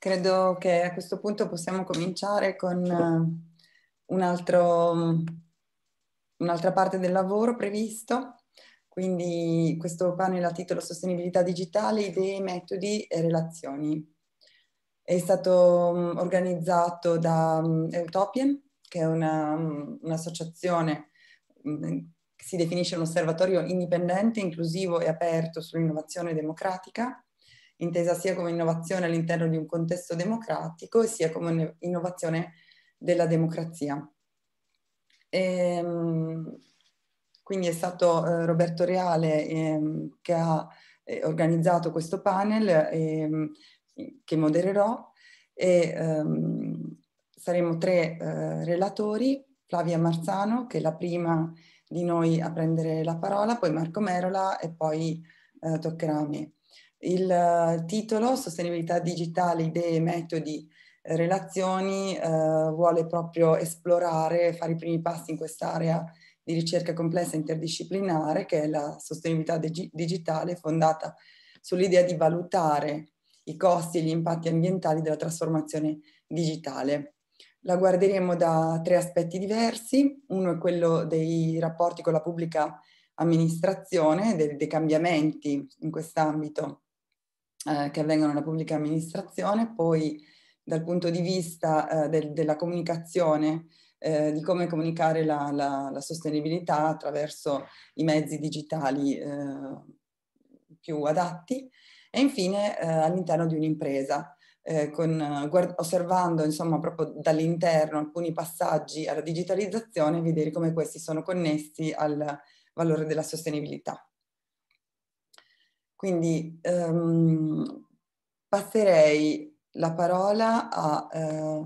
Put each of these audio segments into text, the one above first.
Credo che a questo punto possiamo cominciare con eh, un altro, mm, un'altra parte del lavoro previsto. Quindi questo panel ha titolo Sostenibilità digitale, idee, metodi e relazioni. È stato mm, organizzato da mm, Utopian, che è una, un'associazione che si definisce un osservatorio indipendente, inclusivo e aperto sull'innovazione democratica intesa sia come innovazione all'interno di un contesto democratico, sia come innovazione della democrazia. E, ehm, quindi è stato eh, Roberto Reale eh, che ha eh, organizzato questo panel ehm, che modererò e ehm, saremo tre eh, relatori, Flavia Marzano che è la prima di noi a prendere la parola, poi Marco Merola e poi eh, toccherà a me. Il titolo, Sostenibilità digitale, idee, metodi, eh, relazioni, eh, vuole proprio esplorare, fare i primi passi in quest'area di ricerca complessa interdisciplinare che è la sostenibilità dig digitale fondata sull'idea di valutare i costi e gli impatti ambientali della trasformazione digitale. La guarderemo da tre aspetti diversi, uno è quello dei rapporti con la pubblica amministrazione, dei, dei cambiamenti in quest'ambito eh, che avvengono nella pubblica amministrazione, poi dal punto di vista eh, del, della comunicazione, eh, di come comunicare la, la, la, sostenibilità attraverso i mezzi digitali eh, più adatti e infine eh, all'interno di un'impresa. Eh, con, osservando insomma proprio dall'interno alcuni passaggi alla digitalizzazione, vedere come questi sono connessi al valore della sostenibilità. Quindi ehm, passerei la parola a, eh,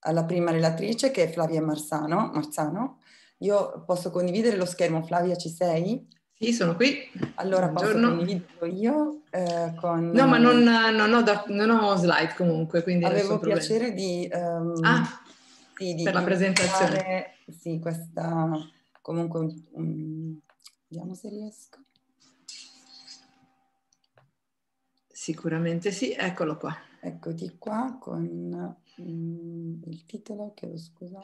alla prima relatrice che è Flavia Marzano. Marzano. Io posso condividere lo schermo, Flavia ci sei? Sì, sono qui. Allora Buongiorno. posso condividerlo io eh, con... No, ma non, non, ho da, non, ho slide comunque, quindi... Avevo piacere di... Um, ah, sì, di per la presentazione. Sì, questa... comunque... Um, vediamo se riesco. Sicuramente sì, eccolo qua. Eccoti qua con mm, il titolo, chiedo scusa.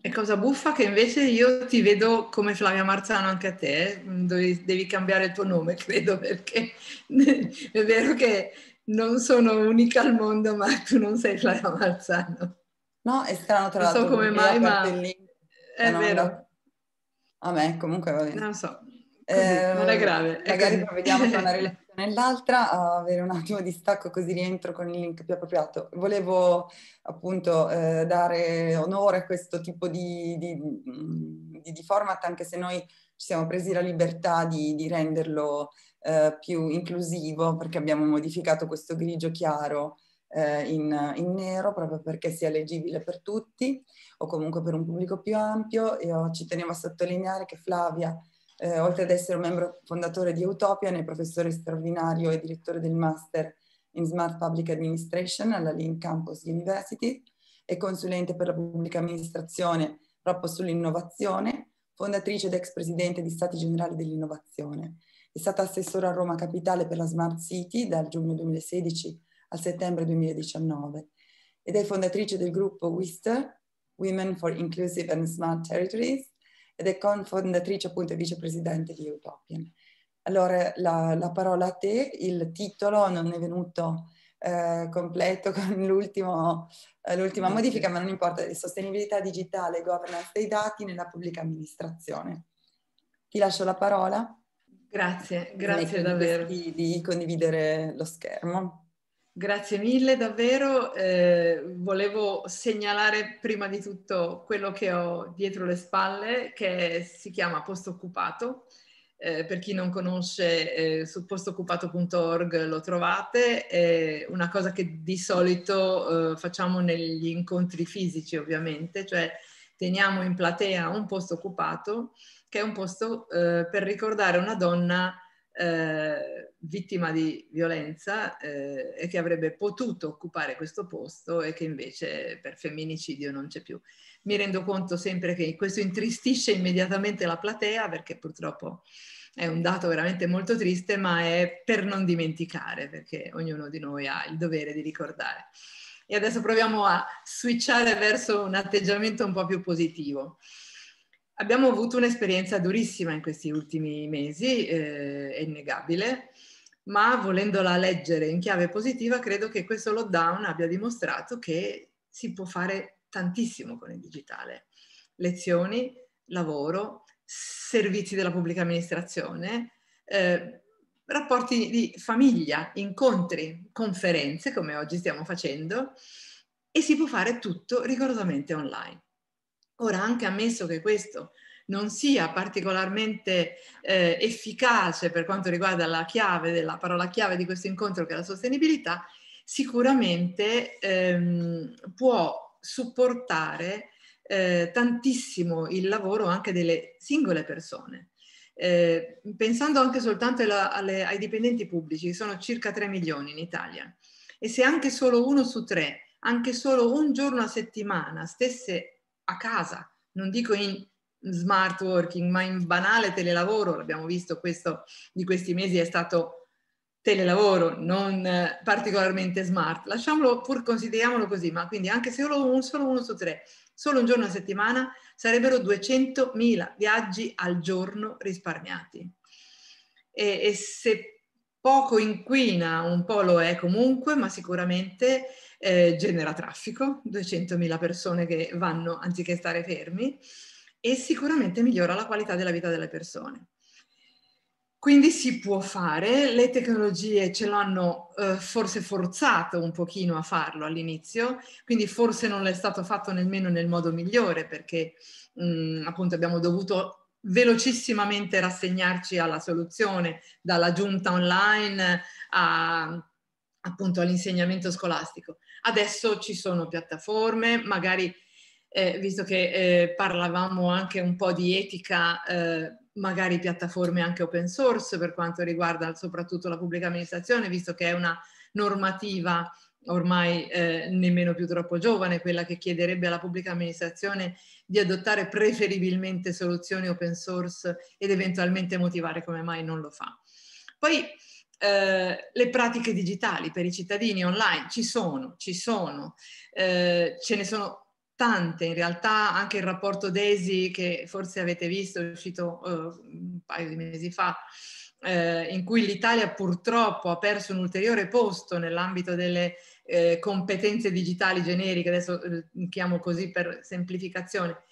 E cosa buffa che invece io ti vedo come Flavia Marzano anche a te, mm, devi, devi cambiare il tuo nome credo perché è vero che non sono unica al mondo ma tu non sei Flavia Marzano. No, è strano tra l'altro. Non so come mai ma è cioè, vero. No, a me comunque va bene. Non so, Così, eh, non è grave. Magari vediamo con una relazione nell'altra, avere un attimo di stacco così rientro con il link più appropriato. Volevo appunto eh, dare onore a questo tipo di, di, mm, di, di, format, anche se noi ci siamo presi la libertà di, renderlo eh, più inclusivo, perché abbiamo modificato questo grigio chiaro eh, in, in, nero proprio perché sia leggibile per tutti o comunque per un pubblico più ampio. Io oh, ci tenevo a sottolineare che Flavia eh, oltre ad essere un membro fondatore di Utopia, è professore straordinario e direttore del Master in Smart Public Administration alla Lynn Campus University è consulente per la pubblica amministrazione proprio sull'innovazione, fondatrice ed ex presidente di Stati Generali dell'Innovazione. È stata assessora a Roma Capitale per la Smart City dal giugno 2016 al settembre 2019 ed è fondatrice del gruppo WISTER, Women for Inclusive and Smart Territories, ed è confondatrice appunto e vicepresidente di Utopian. Allora la, la, parola a te, il titolo non è venuto eh, completo con eh, l'ultima eh, modifica, ma non importa, sostenibilità digitale e governance dei dati nella pubblica amministrazione. Ti lascio la parola. Grazie, grazie davvero. Di, di condividere lo schermo. Grazie mille davvero, eh, volevo segnalare prima di tutto quello che ho dietro le spalle che si chiama Posto Occupato, eh, per chi non conosce eh, su postoccupato.org lo trovate, è una cosa che di solito eh, facciamo negli incontri fisici ovviamente, cioè teniamo in platea un posto occupato che è un posto eh, per ricordare una donna eh, vittima di violenza eh, e che avrebbe potuto occupare questo posto e che invece per femminicidio non c'è più. Mi rendo conto sempre che questo intristisce immediatamente la platea perché purtroppo è un dato veramente molto triste, ma è per non dimenticare perché ognuno di noi ha il dovere di ricordare. E adesso proviamo a switchare verso un atteggiamento un po' più positivo. Abbiamo avuto un'esperienza durissima in questi ultimi mesi, eh, è innegabile, ma volendola leggere in chiave positiva, credo che questo lockdown abbia dimostrato che si può fare tantissimo con il digitale. Lezioni, lavoro, servizi della pubblica amministrazione, eh, rapporti di famiglia, incontri, conferenze, come oggi stiamo facendo, e si può fare tutto rigorosamente online. Ora, anche ammesso che questo non sia particolarmente eh, efficace per quanto riguarda la chiave della parola chiave di questo incontro che è la sostenibilità, sicuramente ehm, può supportare eh, tantissimo il lavoro anche delle singole persone. Eh, pensando anche soltanto alla, alle, ai dipendenti pubblici, che sono circa 3 milioni in Italia, e se anche solo uno su tre, anche solo un giorno a settimana, stesse a casa, non dico in smart working, ma in banale telelavoro, l'abbiamo visto questo di questi mesi è stato telelavoro, non eh, particolarmente smart. Lasciamolo pur, consideriamolo così, ma quindi anche se solo, un, solo uno su tre, solo un giorno a settimana, sarebbero 200.000 viaggi al giorno risparmiati. E, e se poco inquina, un po' lo è comunque, ma sicuramente eh, genera traffico, 200.000 persone che vanno anziché stare fermi e sicuramente migliora la qualità della vita delle persone. Quindi si può fare, le tecnologie ce l'hanno eh, forse forzato un pochino a farlo all'inizio, quindi forse non è stato fatto nemmeno nel modo migliore perché mh, mm, appunto abbiamo dovuto velocissimamente rassegnarci alla soluzione, dalla giunta online a, appunto all'insegnamento scolastico. Adesso ci sono piattaforme, magari eh, visto che eh, parlavamo anche un po' di etica, eh, magari piattaforme anche open source per quanto riguarda soprattutto la pubblica amministrazione, visto che è una normativa ormai eh, nemmeno più troppo giovane, quella che chiederebbe alla pubblica amministrazione di adottare preferibilmente soluzioni open source ed eventualmente motivare come mai non lo fa. Poi eh, le pratiche digitali per i cittadini online ci sono, ci sono, eh, ce ne sono tante, in realtà anche il rapporto DESI che forse avete visto, è uscito eh, un paio di mesi fa, eh, in cui l'Italia purtroppo ha perso un ulteriore posto nell'ambito delle eh, competenze digitali generiche, adesso chiamo così per semplificazione,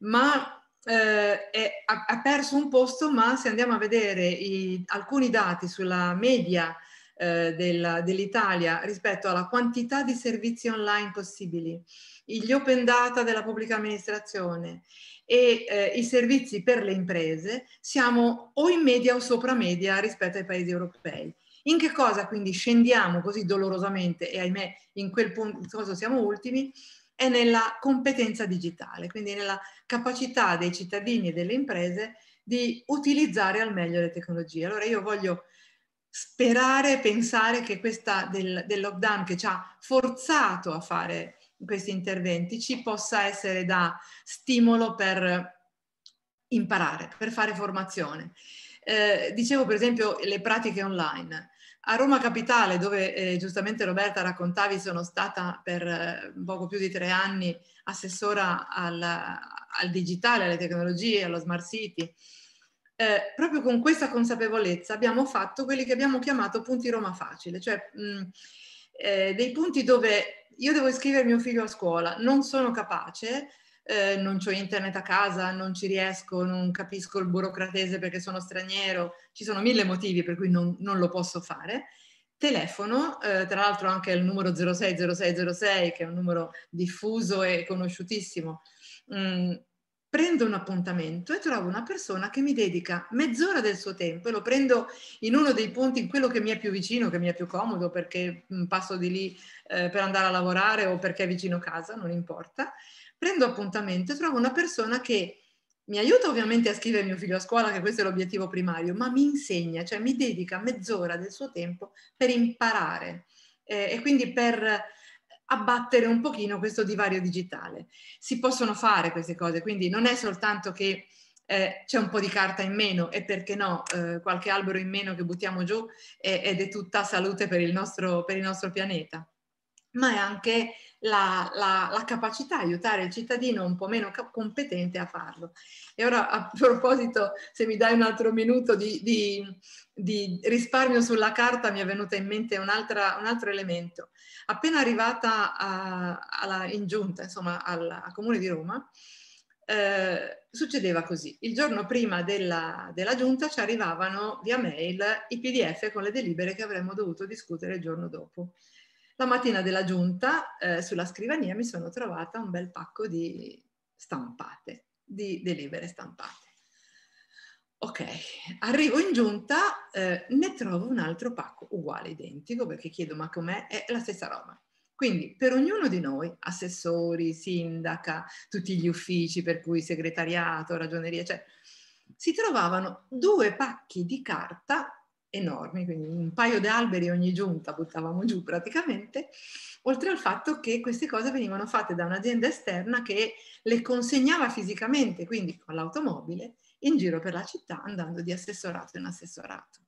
ma eh, è, ha, perso un posto, ma se andiamo a vedere i, alcuni dati sulla media eh, dell'Italia rispetto alla quantità di servizi online possibili, gli open data della pubblica amministrazione e eh, i servizi per le imprese, siamo o in media o sopra media rispetto ai paesi europei. In che cosa quindi scendiamo così dolorosamente e ahimè in quel punto siamo ultimi? è nella competenza digitale, quindi nella capacità dei cittadini e delle imprese di utilizzare al meglio le tecnologie. Allora io voglio sperare, pensare che questa del, del lockdown che ci ha forzato a fare questi interventi ci possa essere da stimolo per imparare, per fare formazione. Eh, dicevo per esempio le pratiche online. A Roma Capitale, dove eh, giustamente Roberta raccontavi, sono stata per eh, poco più di tre anni assessora al, al digitale, alle tecnologie, allo smart city. Eh, proprio con questa consapevolezza abbiamo fatto quelli che abbiamo chiamato punti Roma facile, cioè mh, mm, eh, dei punti dove io devo iscrivere mio figlio a scuola, non sono capace, eh, non ho internet a casa, non ci riesco, non capisco il burocratese perché sono straniero, ci sono mille motivi per cui non, non lo posso fare. Telefono, eh, tra l'altro anche il numero 060606 che è un numero diffuso e conosciutissimo, mm, prendo un appuntamento e trovo una persona che mi dedica mezz'ora del suo tempo e lo prendo in uno dei punti, in quello che mi è più vicino, che mi è più comodo perché mm, passo di lì eh, per andare a lavorare o perché è vicino casa, non importa, prendo appuntamento e trovo una persona che mi aiuta ovviamente a scrivere mio figlio a scuola, che questo è l'obiettivo primario, ma mi insegna, cioè mi dedica mezz'ora del suo tempo per imparare eh, e quindi per abbattere un pochino questo divario digitale. Si possono fare queste cose, quindi non è soltanto che eh, c'è un po' di carta in meno e perché no, eh, qualche albero in meno che buttiamo giù eh, ed è tutta salute per il nostro, per il nostro pianeta, ma è anche la, la, la capacità aiutare il cittadino un po' meno cap- competente a farlo. E ora a proposito, se mi dai un altro minuto di, di, di risparmio sulla carta, mi è venuta in mente un altro elemento. Appena arrivata a, alla, in giunta, insomma, al, al Comune di Roma, eh, succedeva così. Il giorno prima della, della, giunta ci arrivavano via mail i PDF con le delibere che avremmo dovuto discutere il giorno dopo. La mattina della giunta eh, sulla scrivania mi sono trovata un bel pacco di stampate, di delibere stampate. Ok, arrivo in giunta, eh, ne trovo un altro pacco uguale, identico, perché chiedo ma com'è? È la stessa roba. Quindi per ognuno di noi, assessori, sindaca, tutti gli uffici, per cui segretariato, ragioneria, cioè, si trovavano due pacchi di carta enormi, quindi un paio di alberi ogni giunta buttavamo giù praticamente, oltre al fatto che queste cose venivano fatte da un'azienda esterna che le consegnava fisicamente, quindi con l'automobile, in giro per la città andando di assessorato in assessorato.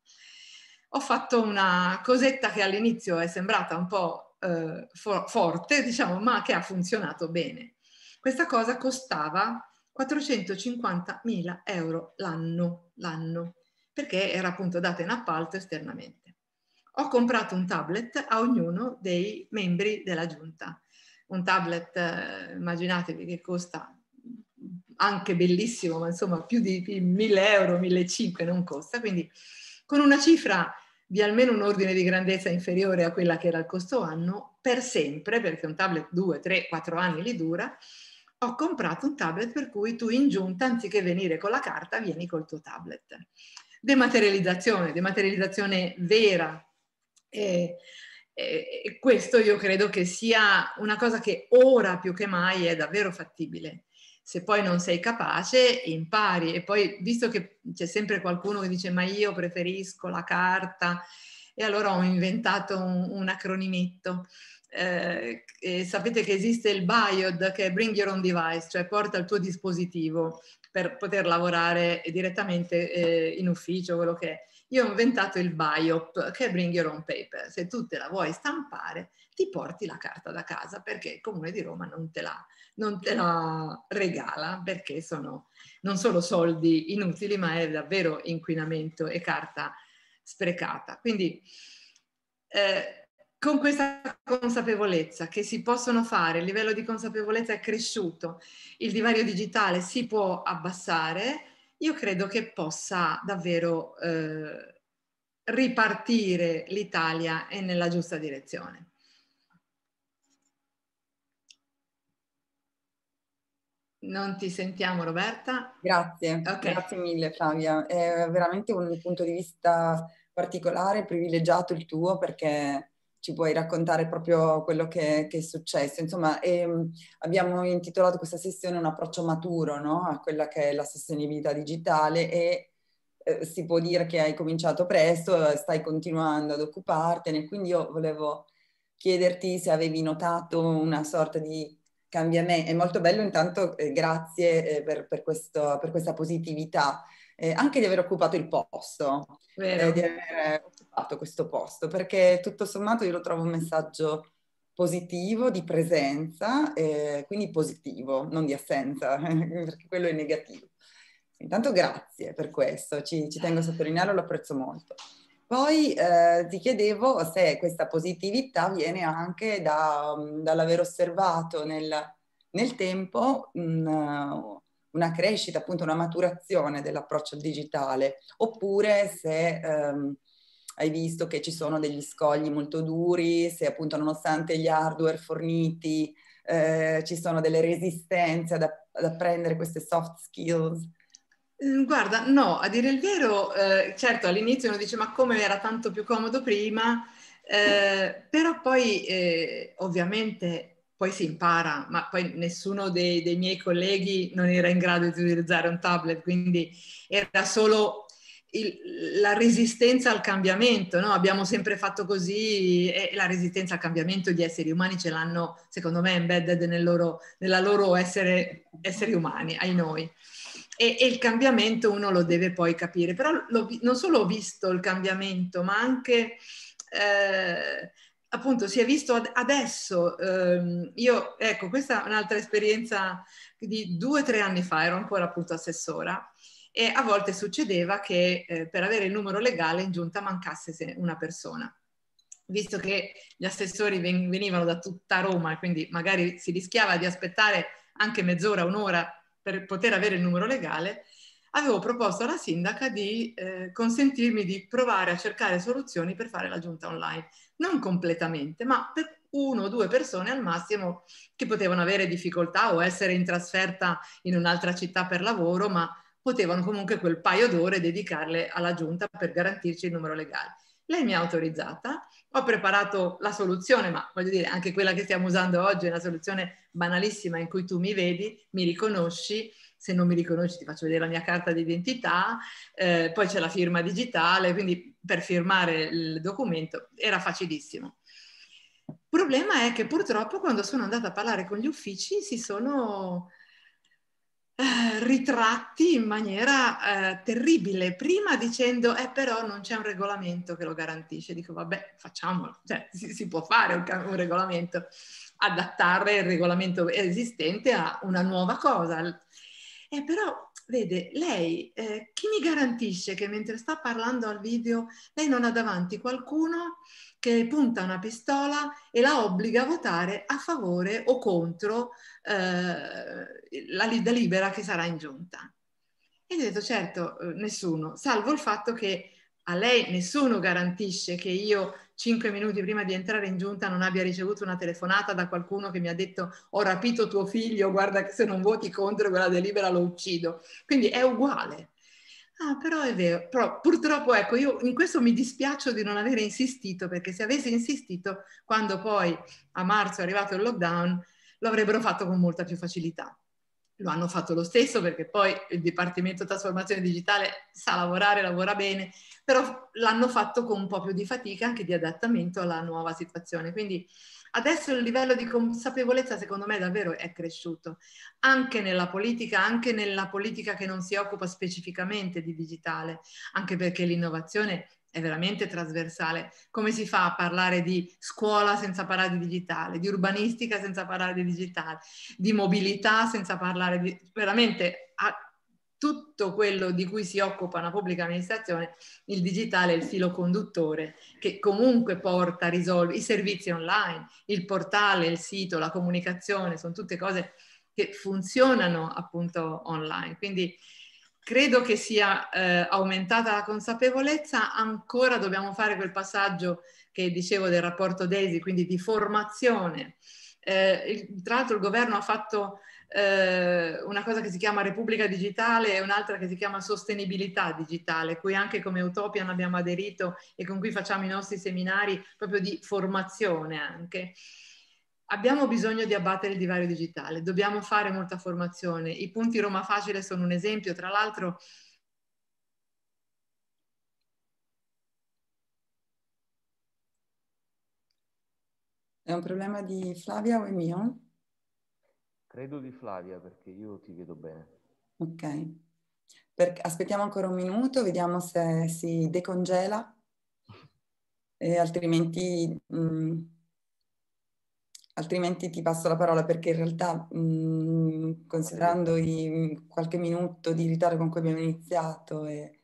Ho fatto una cosetta che all'inizio è sembrata un po' eh, for- forte, diciamo, ma che ha funzionato bene. Questa cosa costava 450.000 euro l'anno, l'anno perché era appunto data in appalto esternamente. Ho comprato un tablet a ognuno dei membri della giunta. Un tablet, eh, immaginatevi che costa anche bellissimo, ma insomma più di 1000 euro, 1500 non costa, quindi con una cifra di almeno un ordine di grandezza inferiore a quella che era il costo anno, per sempre, perché un tablet 2, 3, 4 anni li dura, ho comprato un tablet per cui tu in giunta, anziché venire con la carta, vieni col tuo tablet dematerializzazione, dematerializzazione vera. E, e questo io credo che sia una cosa che ora più che mai è davvero fattibile se poi non sei capace impari e poi visto che c'è sempre qualcuno che dice ma io preferisco la carta e allora ho inventato un, un acronimetto eh, sapete che esiste il BIOD che è Bring Your Own Device, cioè porta il tuo dispositivo per poter lavorare direttamente eh, in ufficio, quello che è. Io ho inventato il BIOP, che è Bring Your Own Paper. Se tu te la vuoi stampare, ti porti la carta da casa perché il Comune di Roma non te la, non te la regala perché sono non solo soldi inutili, ma è davvero inquinamento e carta sprecata. Quindi eh, con questa consapevolezza che si possono fare, il livello di consapevolezza è cresciuto, il divario digitale si può abbassare, io credo che possa davvero eh, ripartire l'Italia e nella giusta direzione. Non ti sentiamo Roberta? Grazie, okay. grazie mille Flavia, è veramente un punto di vista particolare, privilegiato il tuo perché ci puoi raccontare proprio quello che, che è successo. Insomma, ehm, abbiamo intitolato questa sessione un approccio maturo no? a quella che è la sostenibilità digitale e eh, si può dire che hai cominciato presto, stai continuando ad occupartene, quindi io volevo chiederti se avevi notato una sorta di cambiamento. È molto bello intanto, eh, grazie eh, per, per, questo, per questa positività. Eh, anche di aver occupato il posto, eh, di aver questo posto perché tutto sommato io lo trovo un messaggio positivo, di presenza, eh, quindi positivo, non di assenza, perché quello è negativo. Intanto grazie per questo, ci, ci tengo a sottolinearlo, lo apprezzo molto. Poi eh, ti chiedevo se questa positività viene anche da, mm, dall'aver osservato nel, nel tempo un, eh, una crescita, appunto una maturazione dell'approccio digitale, oppure se... Ehm, hai visto che ci sono degli scogli molto duri, se appunto nonostante gli hardware forniti eh, ci sono delle resistenze ad, ad apprendere queste soft skills? Mm, guarda, no, a dire il vero, eh, certo all'inizio uno dice ma come era tanto più comodo prima, eh, però poi eh, ovviamente poi si impara, ma poi nessuno dei, dei miei colleghi non era in grado di utilizzare un tablet, quindi era solo il, la resistenza al cambiamento, no? abbiamo sempre fatto così e la resistenza al cambiamento gli esseri umani ce l'hanno, secondo me, embedded nel loro, nella loro essere esseri umani, ai noi. E, e, il cambiamento uno lo deve poi capire, però lo, non solo ho visto il cambiamento, ma anche... Eh, appunto si è visto ad adesso, ehm, io ecco questa è un'altra esperienza di due o tre anni fa, ero ancora appunto assessora, e a volte succedeva che eh, per avere il numero legale in giunta mancasse una persona. Visto che gli assessori ven- venivano da tutta Roma, quindi magari si rischiava di aspettare anche mezz'ora, un'ora per poter avere il numero legale, avevo proposto alla sindaca di eh, consentirmi di provare a cercare soluzioni per fare la giunta online, non completamente, ma per uno o due persone al massimo che potevano avere difficoltà o essere in trasferta in un'altra città per lavoro, ma potevano comunque quel paio d'ore dedicarle alla giunta per garantirci il numero legale. Lei mi ha autorizzata, ho preparato la soluzione, ma voglio dire, anche quella che stiamo usando oggi è una soluzione banalissima in cui tu mi vedi, mi riconosci, se non mi riconosci ti faccio vedere la mia carta d'identità, eh, poi c'è la firma digitale, quindi per firmare il documento era facilissimo. Il problema è che purtroppo quando sono andata a parlare con gli uffici si sono eh, ritratti in maniera eh, terribile, prima dicendo eh però non c'è un regolamento che lo garantisce, dico vabbè facciamolo, cioè, si, si, può fare un, un regolamento, adattare il regolamento esistente a una nuova cosa. Eh, però vede, lei eh, chi mi garantisce che mentre sta parlando al video lei non ha davanti qualcuno che punta una pistola e la obbliga a votare a favore o contro eh, la lida libera che sarà in giunta? E gli ho detto certo, eh, nessuno, salvo il fatto che a lei nessuno garantisce che io cinque minuti prima di entrare in giunta non abbia ricevuto una telefonata da qualcuno che mi ha detto ho rapito tuo figlio, guarda che se non voti contro quella delibera lo uccido. Quindi è uguale. Ah, però è vero, però purtroppo ecco, io in questo mi dispiaccio di non avere insistito, perché se avessi insistito, quando poi a marzo è arrivato il lockdown, lo avrebbero fatto con molta più facilità lo hanno fatto lo stesso perché poi il Dipartimento Trasformazione Digitale sa lavorare, lavora bene, però l'hanno fatto con un po' più di fatica anche di adattamento alla nuova situazione. Quindi adesso il livello di consapevolezza secondo me davvero è cresciuto, anche nella politica, anche nella politica che non si occupa specificamente di digitale, anche perché l'innovazione è veramente trasversale. Come si fa a parlare di scuola senza parlare di digitale, di urbanistica senza parlare di digitale, di mobilità senza parlare di... veramente a tutto quello di cui si occupa una pubblica amministrazione, il digitale è il filo conduttore che comunque porta, a risolvere i servizi online, il portale, il sito, la comunicazione, sono tutte cose che funzionano appunto online. Quindi credo che sia eh, aumentata la consapevolezza, ancora dobbiamo fare quel passaggio che dicevo del rapporto DESI, quindi di formazione. Eh, tra l'altro il governo ha fatto eh, una cosa che si chiama Repubblica Digitale e un'altra che si chiama Sostenibilità Digitale, cui anche come Utopian abbiamo aderito e con cui facciamo i nostri seminari proprio di formazione anche. Abbiamo bisogno di abbattere il divario digitale, dobbiamo fare molta formazione. I punti Roma Facile sono un esempio, tra l'altro È un problema di Flavia o è mio? Credo di Flavia perché io ti vedo bene. Ok. Per, aspettiamo ancora un minuto, vediamo se si decongela e eh, altrimenti mh, mm, altrimenti ti passo la parola perché in realtà mh, mm, considerando i, qualche minuto di ritardo con cui abbiamo iniziato e,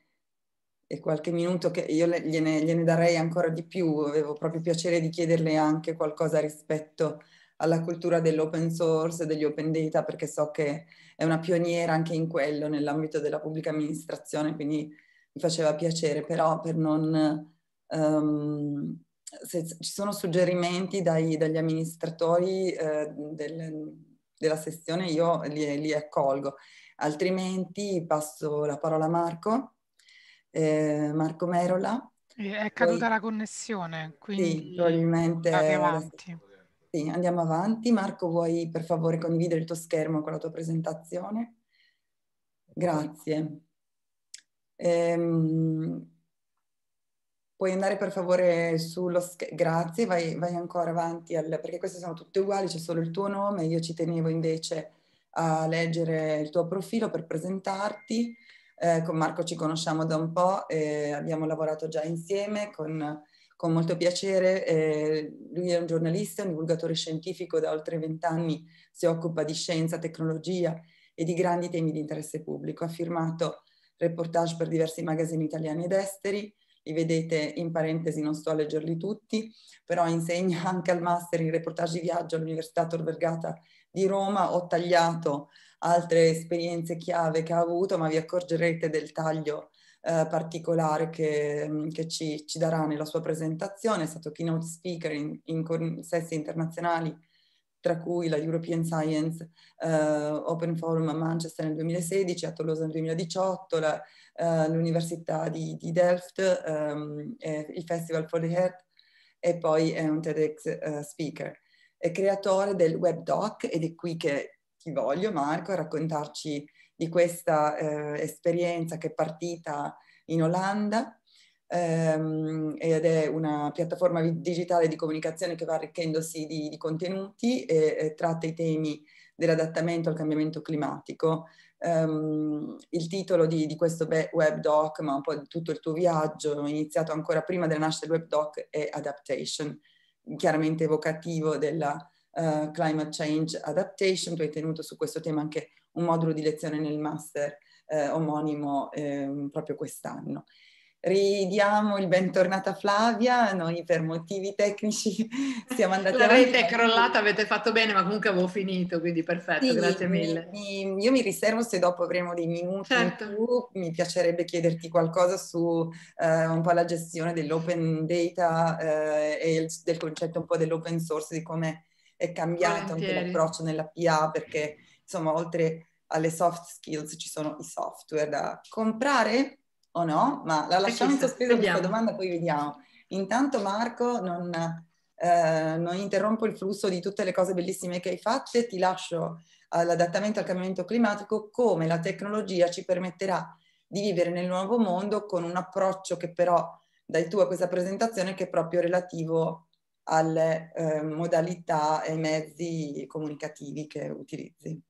e qualche minuto che io le, gliene, gliene, darei ancora di più, avevo proprio piacere di chiederle anche qualcosa rispetto alla cultura dell'open source, degli open data, perché so che è una pioniera anche in quello nell'ambito della pubblica amministrazione, quindi mi faceva piacere, però per non... Um, se ci sono suggerimenti dai, dagli amministratori eh, del, della sessione io li, li, accolgo, altrimenti passo la parola a Marco, eh, Marco Merola. Eh, è caduta Poi, la connessione, quindi sì, probabilmente andiamo avanti. Sì, andiamo avanti. Marco, vuoi per favore condividere il tuo schermo con la tua presentazione? Grazie. Ehm, Puoi andare per favore sullo schermo, grazie, vai, vai ancora avanti al, perché queste sono tutte uguali, c'è solo il tuo nome, io ci tenevo invece a leggere il tuo profilo per presentarti. Eh, con Marco ci conosciamo da un po', e abbiamo lavorato già insieme con, con molto piacere. Eh, lui è un giornalista, un divulgatore scientifico da oltre vent'anni, si occupa di scienza, tecnologia e di grandi temi di interesse pubblico. Ha firmato reportage per diversi magazzini italiani ed esteri, li vedete in parentesi, non sto a leggerli tutti, però insegna anche al master in reportage di viaggio all'Università Tor Vergata di Roma, ho tagliato altre esperienze chiave che ha avuto, ma vi accorgerete del taglio eh, particolare che, mm, che ci, ci, darà nella sua presentazione, è stato keynote speaker in, in consessi internazionali tra cui la European Science eh, Open Forum a Manchester nel 2016, a Tolosa nel 2018, eh, l'Università di, di, Delft, um, il Festival for the Health e poi è un TEDx eh, speaker. È creatore del WebDoc ed è qui che ti voglio Marco a raccontarci di questa eh, esperienza che è partita in Olanda ehm, ed è una piattaforma digitale di comunicazione che va arricchendosi di, di contenuti e, e tratta i temi dell'adattamento al cambiamento climatico. Um, il titolo di, di, questo web doc, ma un po' di tutto il tuo viaggio, iniziato ancora prima della nascita del web doc, è Adaptation, chiaramente evocativo della uh, Climate Change Adaptation. Tu hai tenuto su questo tema anche un modulo di lezione nel master eh, omonimo eh, proprio quest'anno ridiamo il bentornato a Flavia, noi per motivi tecnici siamo andati La rete avanti. è crollata, avete fatto bene, ma comunque avevo finito, quindi perfetto, sì, grazie mille. Mi, io mi riservo se dopo avremo dei minuti certo. in più, mi piacerebbe chiederti qualcosa su eh, un po' la gestione dell'open data eh, e il, del concetto un po' dell'open source, di come è cambiato Volentieri. anche l'approccio nella PA, perché insomma oltre alle soft skills ci sono i software da comprare o no, ma la lasciamo in sospeso questa domanda, poi vediamo. Intanto Marco, non, eh, non, interrompo il flusso di tutte le cose bellissime che hai fatte, ti lascio all'adattamento al cambiamento climatico, come la tecnologia ci permetterà di vivere nel nuovo mondo con un approccio che però dai tu a questa presentazione che è proprio relativo alle eh, modalità e mezzi comunicativi che utilizzi.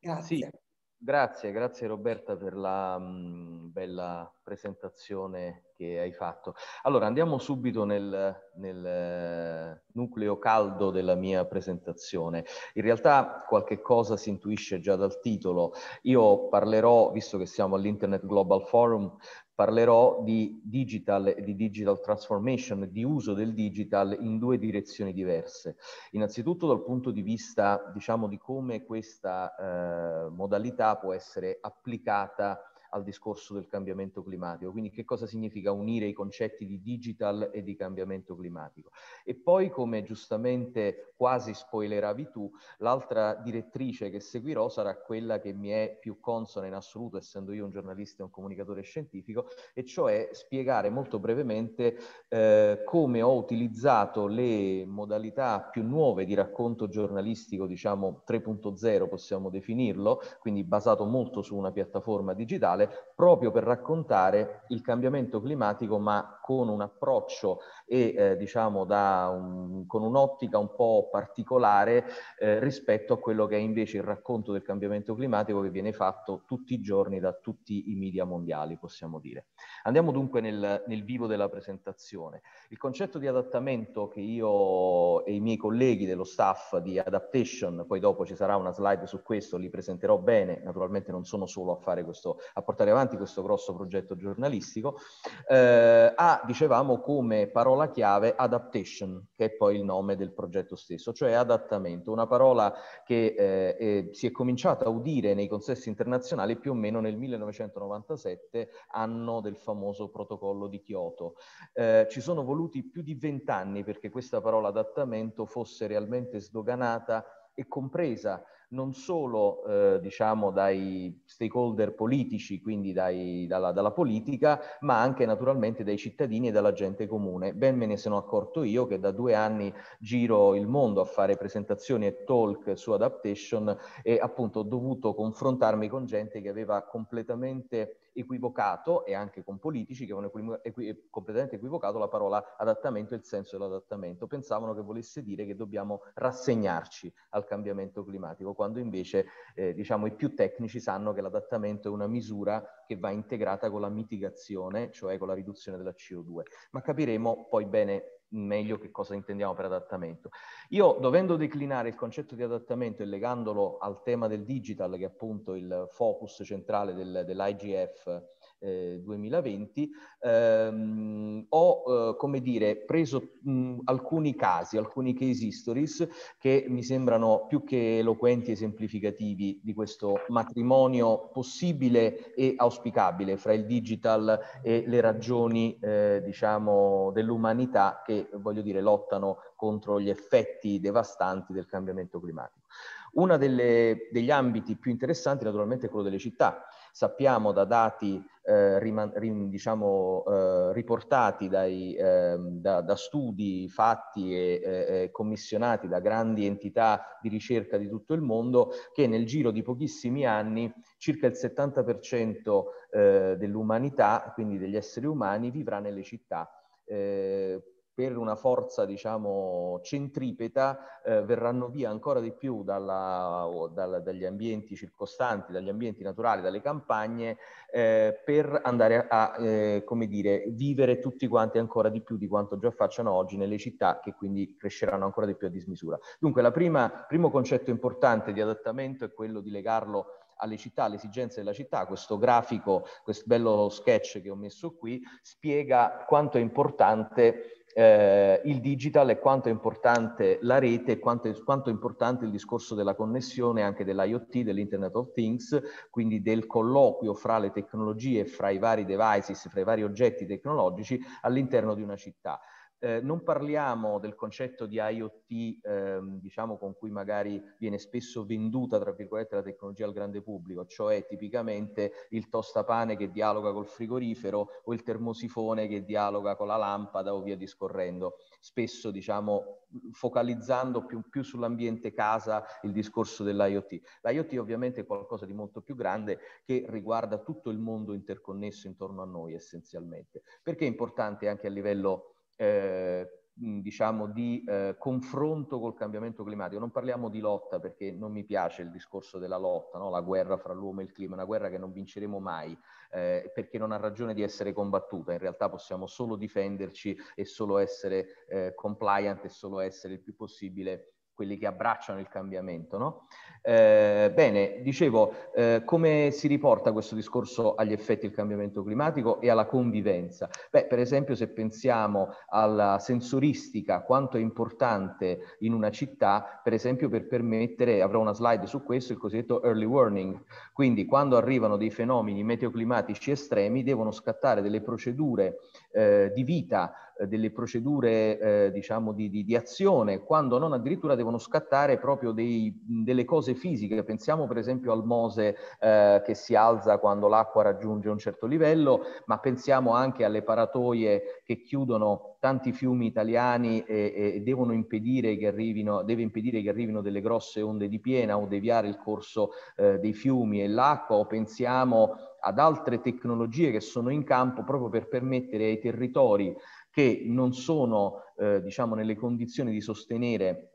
Grazie. Sì. Grazie, grazie Roberta per la mh, bella presentazione che hai fatto. Allora andiamo subito nel, nel, eh, nucleo caldo della mia presentazione. In realtà qualche cosa si intuisce già dal titolo. Io parlerò, visto che siamo all'Internet Global Forum, parlerò di digital e di digital transformation, di uso del digital in due direzioni diverse. Innanzitutto dal punto di vista, diciamo, di come questa eh, modalità può essere applicata al discorso del cambiamento climatico. Quindi che cosa significa unire i concetti di digital e di cambiamento climatico? E poi, come giustamente quasi spoileravi tu, l'altra direttrice che seguirò sarà quella che mi è più consona in assoluto, essendo io un giornalista e un comunicatore scientifico, e cioè spiegare molto brevemente eh, come ho utilizzato le modalità più nuove di racconto giornalistico, diciamo 3.0 possiamo definirlo, quindi basato molto su una piattaforma digitale, particolare proprio per raccontare il cambiamento climatico ma con un approccio e eh, diciamo un, con un'ottica un po' particolare eh, rispetto a quello che è invece il racconto del cambiamento climatico che viene fatto tutti i giorni da tutti i media mondiali possiamo dire. Andiamo dunque nel, nel vivo della presentazione. Il concetto di adattamento che io e i miei colleghi dello staff di Adaptation, poi dopo ci sarà una slide su questo, li presenterò bene, naturalmente non sono solo a fare questo, a portare avanti questo grosso progetto giornalistico, eh, ha, dicevamo, come parola chiave adaptation, che è poi il nome del progetto stesso, cioè adattamento, una parola che eh, eh, si è cominciata a udire nei consessi internazionali più o meno nel 1997, anno del famoso protocollo di Kyoto. Eh, ci sono voluti più di vent'anni perché questa parola adattamento fosse realmente sdoganata e compresa non solo eh, diciamo dai stakeholder politici, quindi dai, dalla, dalla, politica, ma anche naturalmente dai cittadini e dalla gente comune. Ben me ne sono accorto io che da due anni giro il mondo a fare presentazioni e talk su adaptation e appunto ho dovuto confrontarmi con gente che aveva completamente equivocato e anche con politici che avevano equi- completamente equivocato la parola adattamento e il senso dell'adattamento. Pensavano che volesse dire che dobbiamo rassegnarci al cambiamento climatico, quando invece eh, diciamo, i più tecnici sanno che l'adattamento è una misura che va integrata con la mitigazione, cioè con la riduzione della CO2. Ma capiremo poi bene meglio che cosa intendiamo per adattamento. Io dovendo declinare il concetto di adattamento e legandolo al tema del digital, che è appunto il focus centrale del, dell'IGF eh, 2020, ehm, ho eh, come dire, preso mh, mm, alcuni casi, alcuni case histories che mi sembrano più che eloquenti e esemplificativi di questo matrimonio possibile e auspicabile fra il digital e le ragioni eh, diciamo, dell'umanità che voglio dire, lottano contro gli effetti devastanti del cambiamento climatico. Uno degli ambiti più interessanti naturalmente è quello delle città. Sappiamo da dati eh, riman- rim, diciamo, eh, riportati dai, eh, da, da, studi fatti e, e commissionati da grandi entità di ricerca di tutto il mondo che nel giro di pochissimi anni circa il 70% eh, dell'umanità, quindi degli esseri umani, vivrà nelle città. Eh, per una forza diciamo centripeta eh, verranno via ancora di più dalla, dalla, dagli ambienti circostanti, dagli ambienti naturali, dalle campagne eh, per andare a, eh, come dire, vivere tutti quanti ancora di più di quanto già facciano oggi nelle città che quindi cresceranno ancora di più a dismisura. Dunque il primo concetto importante di adattamento è quello di legarlo alle città, alle esigenze della città. Questo grafico, questo bello sketch che ho messo qui, spiega quanto è importante eh, il digital e quanto è importante la rete e quanto, quanto è importante il discorso della connessione anche dell'IoT, dell'Internet of Things, quindi del colloquio fra le tecnologie, fra i vari devices, fra i vari oggetti tecnologici all'interno di una città. Eh, non parliamo del concetto di IoT, ehm, diciamo, con cui magari viene spesso venduta, tra virgolette, la tecnologia al grande pubblico, cioè tipicamente il tostapane che dialoga col frigorifero o il termosifone che dialoga con la lampada o via discorrendo. Spesso, diciamo, focalizzando più, più sull'ambiente casa il discorso dell'IoT. L'IoT ovviamente è qualcosa di molto più grande che riguarda tutto il mondo interconnesso intorno a noi essenzialmente, perché è importante anche a livello eh, diciamo di eh, confronto col cambiamento climatico. Non parliamo di lotta perché non mi piace il discorso della lotta, no? la guerra fra l'uomo e il clima, una guerra che non vinceremo mai eh, perché non ha ragione di essere combattuta. In realtà possiamo solo difenderci e solo essere eh, compliant e solo essere il più possibile quelli che abbracciano il cambiamento. No? Eh, bene, dicevo, eh, come si riporta questo discorso agli effetti del cambiamento climatico e alla convivenza? Beh, per esempio, se pensiamo alla sensoristica, quanto è importante in una città, per esempio, per permettere, avrò una slide su questo, il cosiddetto early warning. Quindi, quando arrivano dei fenomeni meteoclimatici estremi, devono scattare delle procedure eh, di vita delle procedure eh, diciamo di, di, di, azione, quando non addirittura devono scattare proprio dei, delle cose fisiche. Pensiamo per esempio al Mose eh, che si alza quando l'acqua raggiunge un certo livello, ma pensiamo anche alle paratoie che chiudono tanti fiumi italiani e, e devono impedire che arrivino, deve impedire che arrivino delle grosse onde di piena o deviare il corso eh, dei fiumi e l'acqua, o pensiamo ad altre tecnologie che sono in campo proprio per permettere ai territori che non sono eh, diciamo, nelle condizioni di sostenere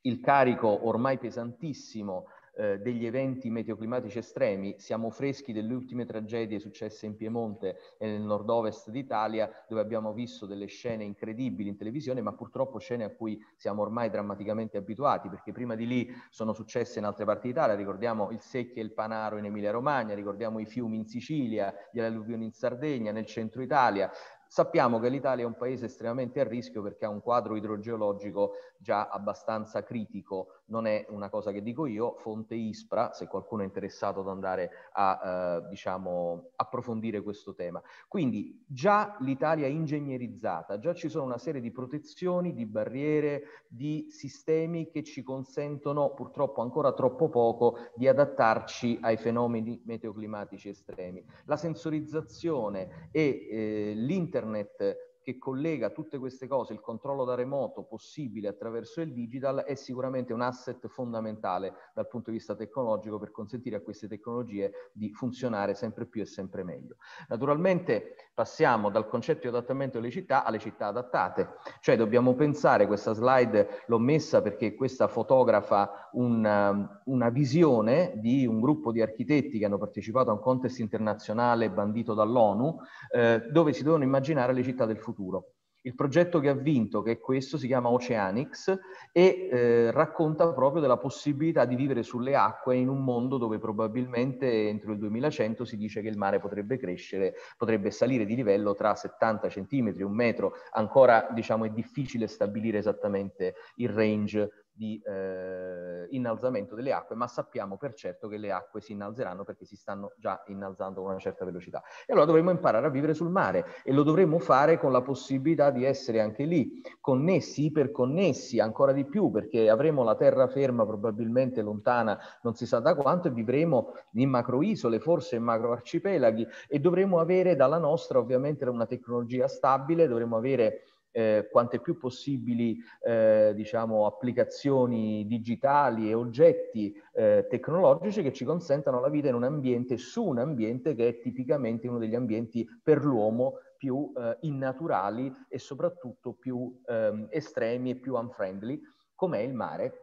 il carico ormai pesantissimo eh, degli eventi meteoclimatici estremi. Siamo freschi delle ultime tragedie successe in Piemonte e nel nord-ovest d'Italia, dove abbiamo visto delle scene incredibili in televisione, ma purtroppo scene a cui siamo ormai drammaticamente abituati, perché prima di lì sono successe in altre parti d'Italia, ricordiamo il Secchio e il Panaro in Emilia-Romagna, ricordiamo i fiumi in Sicilia, gli alluvioni in Sardegna, nel centro Italia, Sappiamo che l'Italia è un paese estremamente a rischio perché ha un quadro idrogeologico già abbastanza critico non è una cosa che dico io, fonte ISPRA, se qualcuno è interessato ad andare a eh, diciamo, approfondire questo tema. Quindi già l'Italia ingegnerizzata, già ci sono una serie di protezioni, di barriere, di sistemi che ci consentono purtroppo ancora troppo poco di adattarci ai fenomeni meteoclimatici estremi. La sensorizzazione e eh, l'internet che collega tutte queste cose, il controllo da remoto possibile attraverso il digital, è sicuramente un asset fondamentale dal punto di vista tecnologico per consentire a queste tecnologie di funzionare sempre più e sempre meglio. Naturalmente passiamo dal concetto di adattamento delle città alle città adattate, cioè dobbiamo pensare, questa slide l'ho messa perché questa fotografa una, um, una visione di un gruppo di architetti che hanno partecipato a un contest internazionale bandito dall'ONU, eh, dove si devono immaginare le città del futuro futuro. Il progetto che ha vinto, che è questo, si chiama Oceanics e eh, racconta proprio della possibilità di vivere sulle acque in un mondo dove probabilmente entro il 2100 si dice che il mare potrebbe crescere, potrebbe salire di livello tra 70 centimetri, un metro. Ancora diciamo, è difficile stabilire esattamente il range di eh, innalzamento delle acque, ma sappiamo per certo che le acque si innalzeranno perché si stanno già innalzando a una certa velocità. E allora dovremo imparare a vivere sul mare e lo dovremo fare con la possibilità di essere anche lì connessi, iperconnessi ancora di più perché avremo la terraferma probabilmente lontana non si sa da quanto e vivremo in macroisole, forse in macroarcipelaghi e dovremo avere dalla nostra ovviamente una tecnologia stabile, dovremo avere eh, quante più possibili eh, diciamo, applicazioni digitali e oggetti eh, tecnologici che ci consentano la vita in un ambiente, su un ambiente che è tipicamente uno degli ambienti per l'uomo più eh, innaturali e soprattutto più ehm, estremi e più unfriendly, come è il mare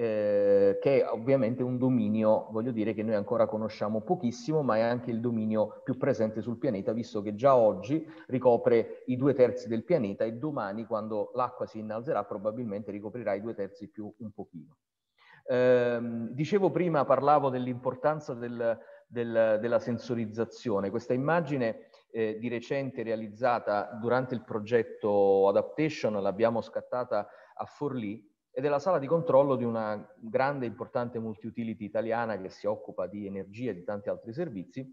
eh, che è ovviamente un dominio, voglio dire, che noi ancora conosciamo pochissimo, ma è anche il dominio più presente sul pianeta, visto che già oggi ricopre i due terzi del pianeta e domani, quando l'acqua si innalzerà, probabilmente ricoprirà i due terzi più un pochino. Eh, dicevo prima, parlavo dell'importanza del, del, della sensorizzazione. Questa immagine eh, di recente realizzata durante il progetto Adaptation, l'abbiamo scattata a Forlì, ed è la sala di controllo di una grande e importante multi-utility italiana che si occupa di energia e di tanti altri servizi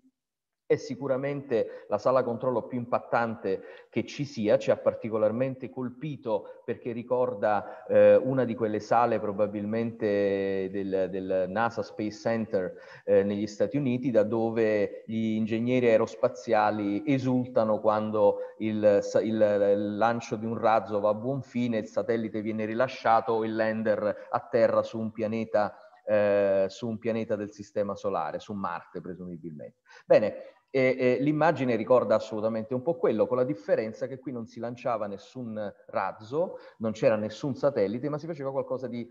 è sicuramente la sala controllo più impattante che ci sia, ci ha particolarmente colpito perché ricorda eh, una di quelle sale probabilmente del, del NASA Space Center eh, negli Stati Uniti, da dove gli ingegneri aerospaziali esultano quando il, il, il lancio di un razzo va a buon fine, il satellite viene rilasciato, il lander atterra su un pianeta eh, su un pianeta del Sistema Solare, su Marte presumibilmente. Bene, e, e l'immagine ricorda assolutamente un po' quello, con la differenza che qui non si lanciava nessun razzo, non c'era nessun satellite, ma si faceva qualcosa di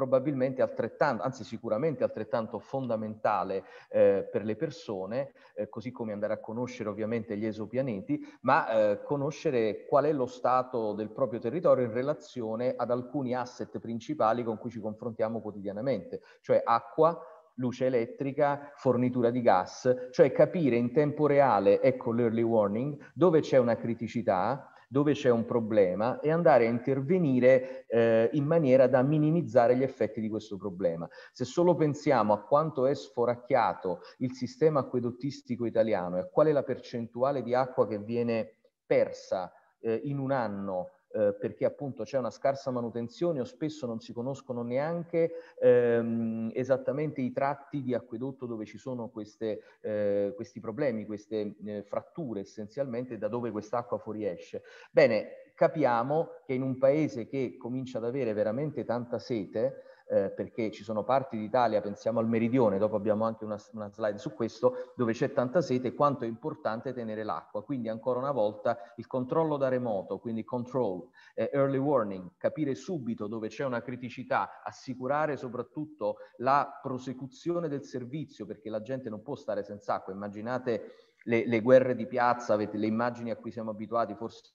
probabilmente altrettanto, anzi sicuramente altrettanto fondamentale eh, per le persone, eh, così come andare a conoscere ovviamente gli esopianeti, ma eh, conoscere qual è lo stato del proprio territorio in relazione ad alcuni asset principali con cui ci confrontiamo quotidianamente, cioè acqua, luce elettrica, fornitura di gas, cioè capire in tempo reale, ecco l'early warning, dove c'è una criticità, dove c'è un problema e andare a intervenire eh, in maniera da minimizzare gli effetti di questo problema. Se solo pensiamo a quanto è sforacchiato il sistema acquedottistico italiano e a qual è la percentuale di acqua che viene persa eh, in un anno eh, perché appunto c'è una scarsa manutenzione o spesso non si conoscono neanche ehm, esattamente i tratti di acquedotto dove ci sono queste, eh, questi problemi, queste eh, fratture essenzialmente da dove quest'acqua fuoriesce. Bene, capiamo che in un paese che comincia ad avere veramente tanta sete, eh, perché ci sono parti d'Italia, pensiamo al meridione, dopo abbiamo anche una, una slide su questo, dove c'è tanta sete, quanto è importante tenere l'acqua. Quindi ancora una volta il controllo da remoto, quindi control, eh, early warning, capire subito dove c'è una criticità, assicurare soprattutto la prosecuzione del servizio, perché la gente non può stare senza acqua. Immaginate le, le guerre di piazza, avete le immagini a cui siamo abituati, forse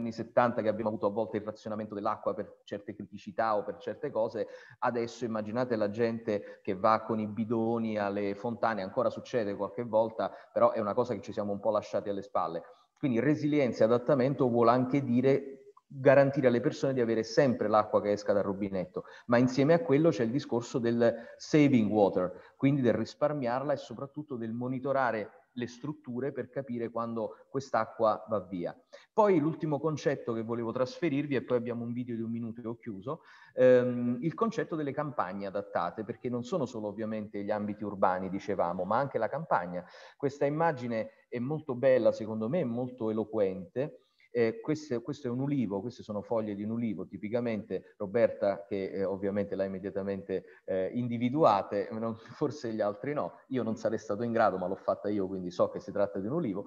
anni 70 che abbiamo avuto a volte il razionamento dell'acqua per certe criticità o per certe cose, adesso immaginate la gente che va con i bidoni alle fontane, ancora succede qualche volta, però è una cosa che ci siamo un po' lasciati alle spalle. Quindi resilienza e adattamento vuol anche dire garantire alle persone di avere sempre l'acqua che esca dal rubinetto, ma insieme a quello c'è il discorso del saving water, quindi del risparmiarla e soprattutto del monitorare le strutture per capire quando quest'acqua va via. Poi l'ultimo concetto che volevo trasferirvi, e poi abbiamo un video di un minuto e ho chiuso, ehm, il concetto delle campagne adattate, perché non sono solo ovviamente gli ambiti urbani, dicevamo, ma anche la campagna. Questa immagine è molto bella, secondo me, molto eloquente, eh, queste, questo è un ulivo, queste sono foglie di un ulivo, tipicamente Roberta che eh, ovviamente l'ha immediatamente eh, individuate, non, forse gli altri no, io non sarei stato in grado ma l'ho fatta io quindi so che si tratta di un ulivo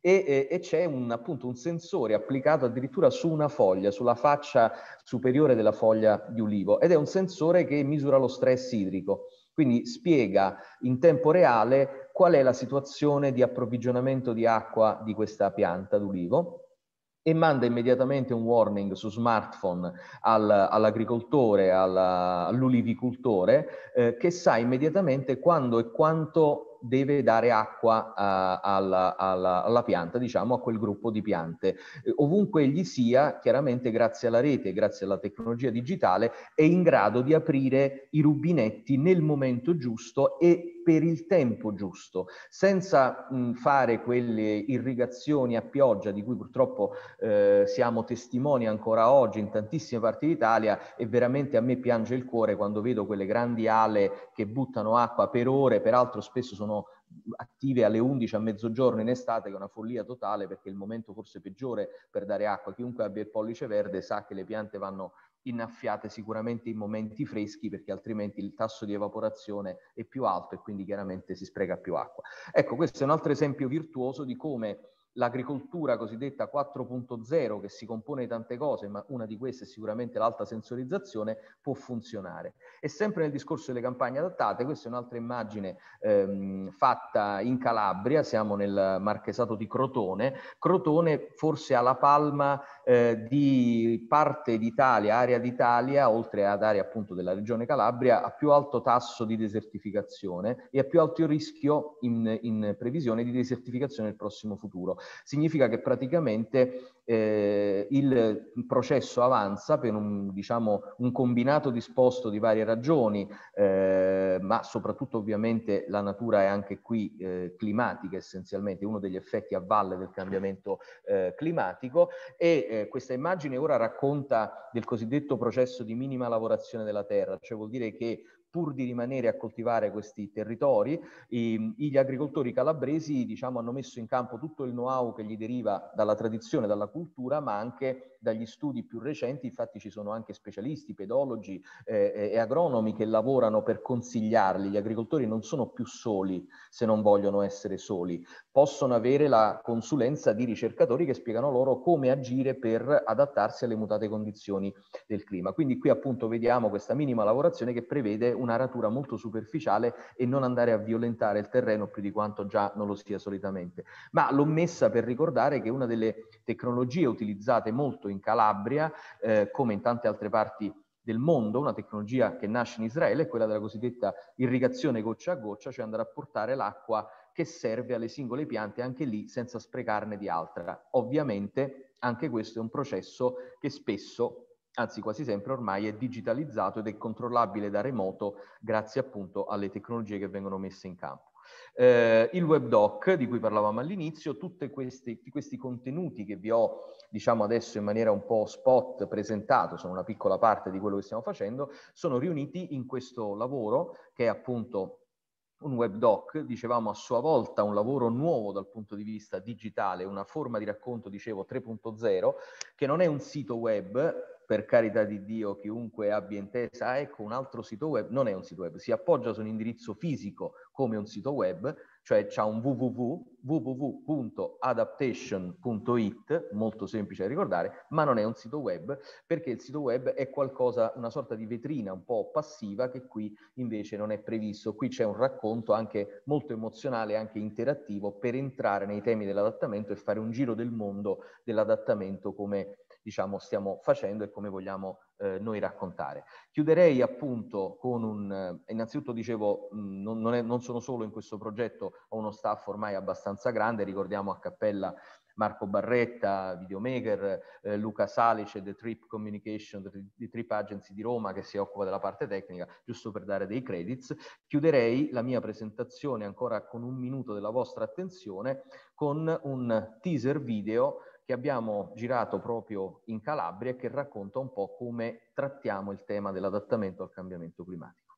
e, e c'è un, appunto un sensore applicato addirittura su una foglia, sulla faccia superiore della foglia di ulivo ed è un sensore che misura lo stress idrico. Quindi spiega in tempo reale qual è la situazione di approvvigionamento di acqua di questa pianta d'ulivo e manda immediatamente un warning su smartphone al, all'agricoltore, alla, all'ulivicultore, eh, che sa immediatamente quando e quanto deve dare acqua a, eh, alla, alla, alla, pianta, diciamo a quel gruppo di piante. Eh, ovunque egli sia, chiaramente grazie alla rete, grazie alla tecnologia digitale, è in grado di aprire i rubinetti nel momento giusto e per il tempo giusto, senza mh, fare quelle irrigazioni a pioggia di cui purtroppo eh, siamo testimoni ancora oggi in tantissime parti d'Italia e veramente a me piange il cuore quando vedo quelle grandi ale che buttano acqua per ore, peraltro spesso sono attive alle 11 a mezzogiorno in estate, che è una follia totale perché è il momento forse peggiore per dare acqua. Chiunque abbia il pollice verde sa che le piante vanno innaffiate sicuramente in momenti freschi perché altrimenti il tasso di evaporazione è più alto e quindi chiaramente si spreca più acqua. Ecco, questo è un altro esempio virtuoso di come l'agricoltura cosiddetta 4.0 che si compone di tante cose, ma una di queste è sicuramente l'alta sensorizzazione, può funzionare. E sempre nel discorso delle campagne adattate, questa è un'altra immagine ehm, fatta in Calabria, siamo nel marchesato di Crotone. Crotone forse ha la palma eh, di parte d'Italia, area d'Italia, oltre ad area appunto della regione Calabria, a più alto tasso di desertificazione e a più alto rischio in, in previsione di desertificazione nel prossimo futuro. Significa che praticamente eh, il processo avanza per un, diciamo, un, combinato disposto di varie ragioni, eh, ma soprattutto ovviamente la natura è anche qui eh, climatica essenzialmente, uno degli effetti a valle del cambiamento eh, climatico e eh, questa immagine ora racconta del cosiddetto processo di minima lavorazione della terra, cioè vuol dire che pur di rimanere a coltivare questi territori. E, gli agricoltori calabresi diciamo, hanno messo in campo tutto il know-how che gli deriva dalla tradizione, dalla cultura, ma anche dagli studi più recenti, infatti ci sono anche specialisti, pedologi eh, e agronomi che lavorano per consigliarli. Gli agricoltori non sono più soli se non vogliono essere soli, possono avere la consulenza di ricercatori che spiegano loro come agire per adattarsi alle mutate condizioni del clima. Quindi qui appunto vediamo questa minima lavorazione che prevede una ratura molto superficiale e non andare a violentare il terreno più di quanto già non lo sia solitamente. Ma l'ho messa per ricordare che una delle tecnologie utilizzate molto in Calabria, eh, come in tante altre parti del mondo, una tecnologia che nasce in Israele è quella della cosiddetta irrigazione goccia a goccia, cioè andare a portare l'acqua che serve alle singole piante anche lì senza sprecarne di altra. Ovviamente anche questo è un processo che spesso anzi quasi sempre ormai è digitalizzato ed è controllabile da remoto grazie appunto alle tecnologie che vengono messe in campo. Eh, il webdoc di cui parlavamo all'inizio, tutti questi, questi contenuti che vi ho diciamo adesso in maniera un po' spot presentato, sono una piccola parte di quello che stiamo facendo, sono riuniti in questo lavoro che è appunto un webdoc, dicevamo a sua volta un lavoro nuovo dal punto di vista digitale, una forma di racconto, dicevo, 3.0, che non è un sito web, per carità di Dio, chiunque abbia intesa, ah, ecco un altro sito web, non è un sito web, si appoggia su un indirizzo fisico come un sito web, cioè c'è un www, www.adaptation.it, molto semplice da ricordare, ma non è un sito web perché il sito web è qualcosa, una sorta di vetrina un po' passiva che qui invece non è previsto. Qui c'è un racconto anche molto emozionale, anche interattivo per entrare nei temi dell'adattamento e fare un giro del mondo dell'adattamento come diciamo, stiamo facendo e come vogliamo eh, noi raccontare. Chiuderei appunto con un, eh, innanzitutto dicevo, mh, mm, non, non, è, non sono solo in questo progetto, ho uno staff ormai abbastanza grande, ricordiamo a Cappella Marco Barretta, videomaker, eh, Luca Salice, The Trip Communication, The Trip Agency di Roma che si occupa della parte tecnica, giusto per dare dei credits. Chiuderei la mia presentazione ancora con un minuto della vostra attenzione con un teaser video che abbiamo girato proprio in Calabria e che racconta un po' come trattiamo il tema dell'adattamento al cambiamento climatico.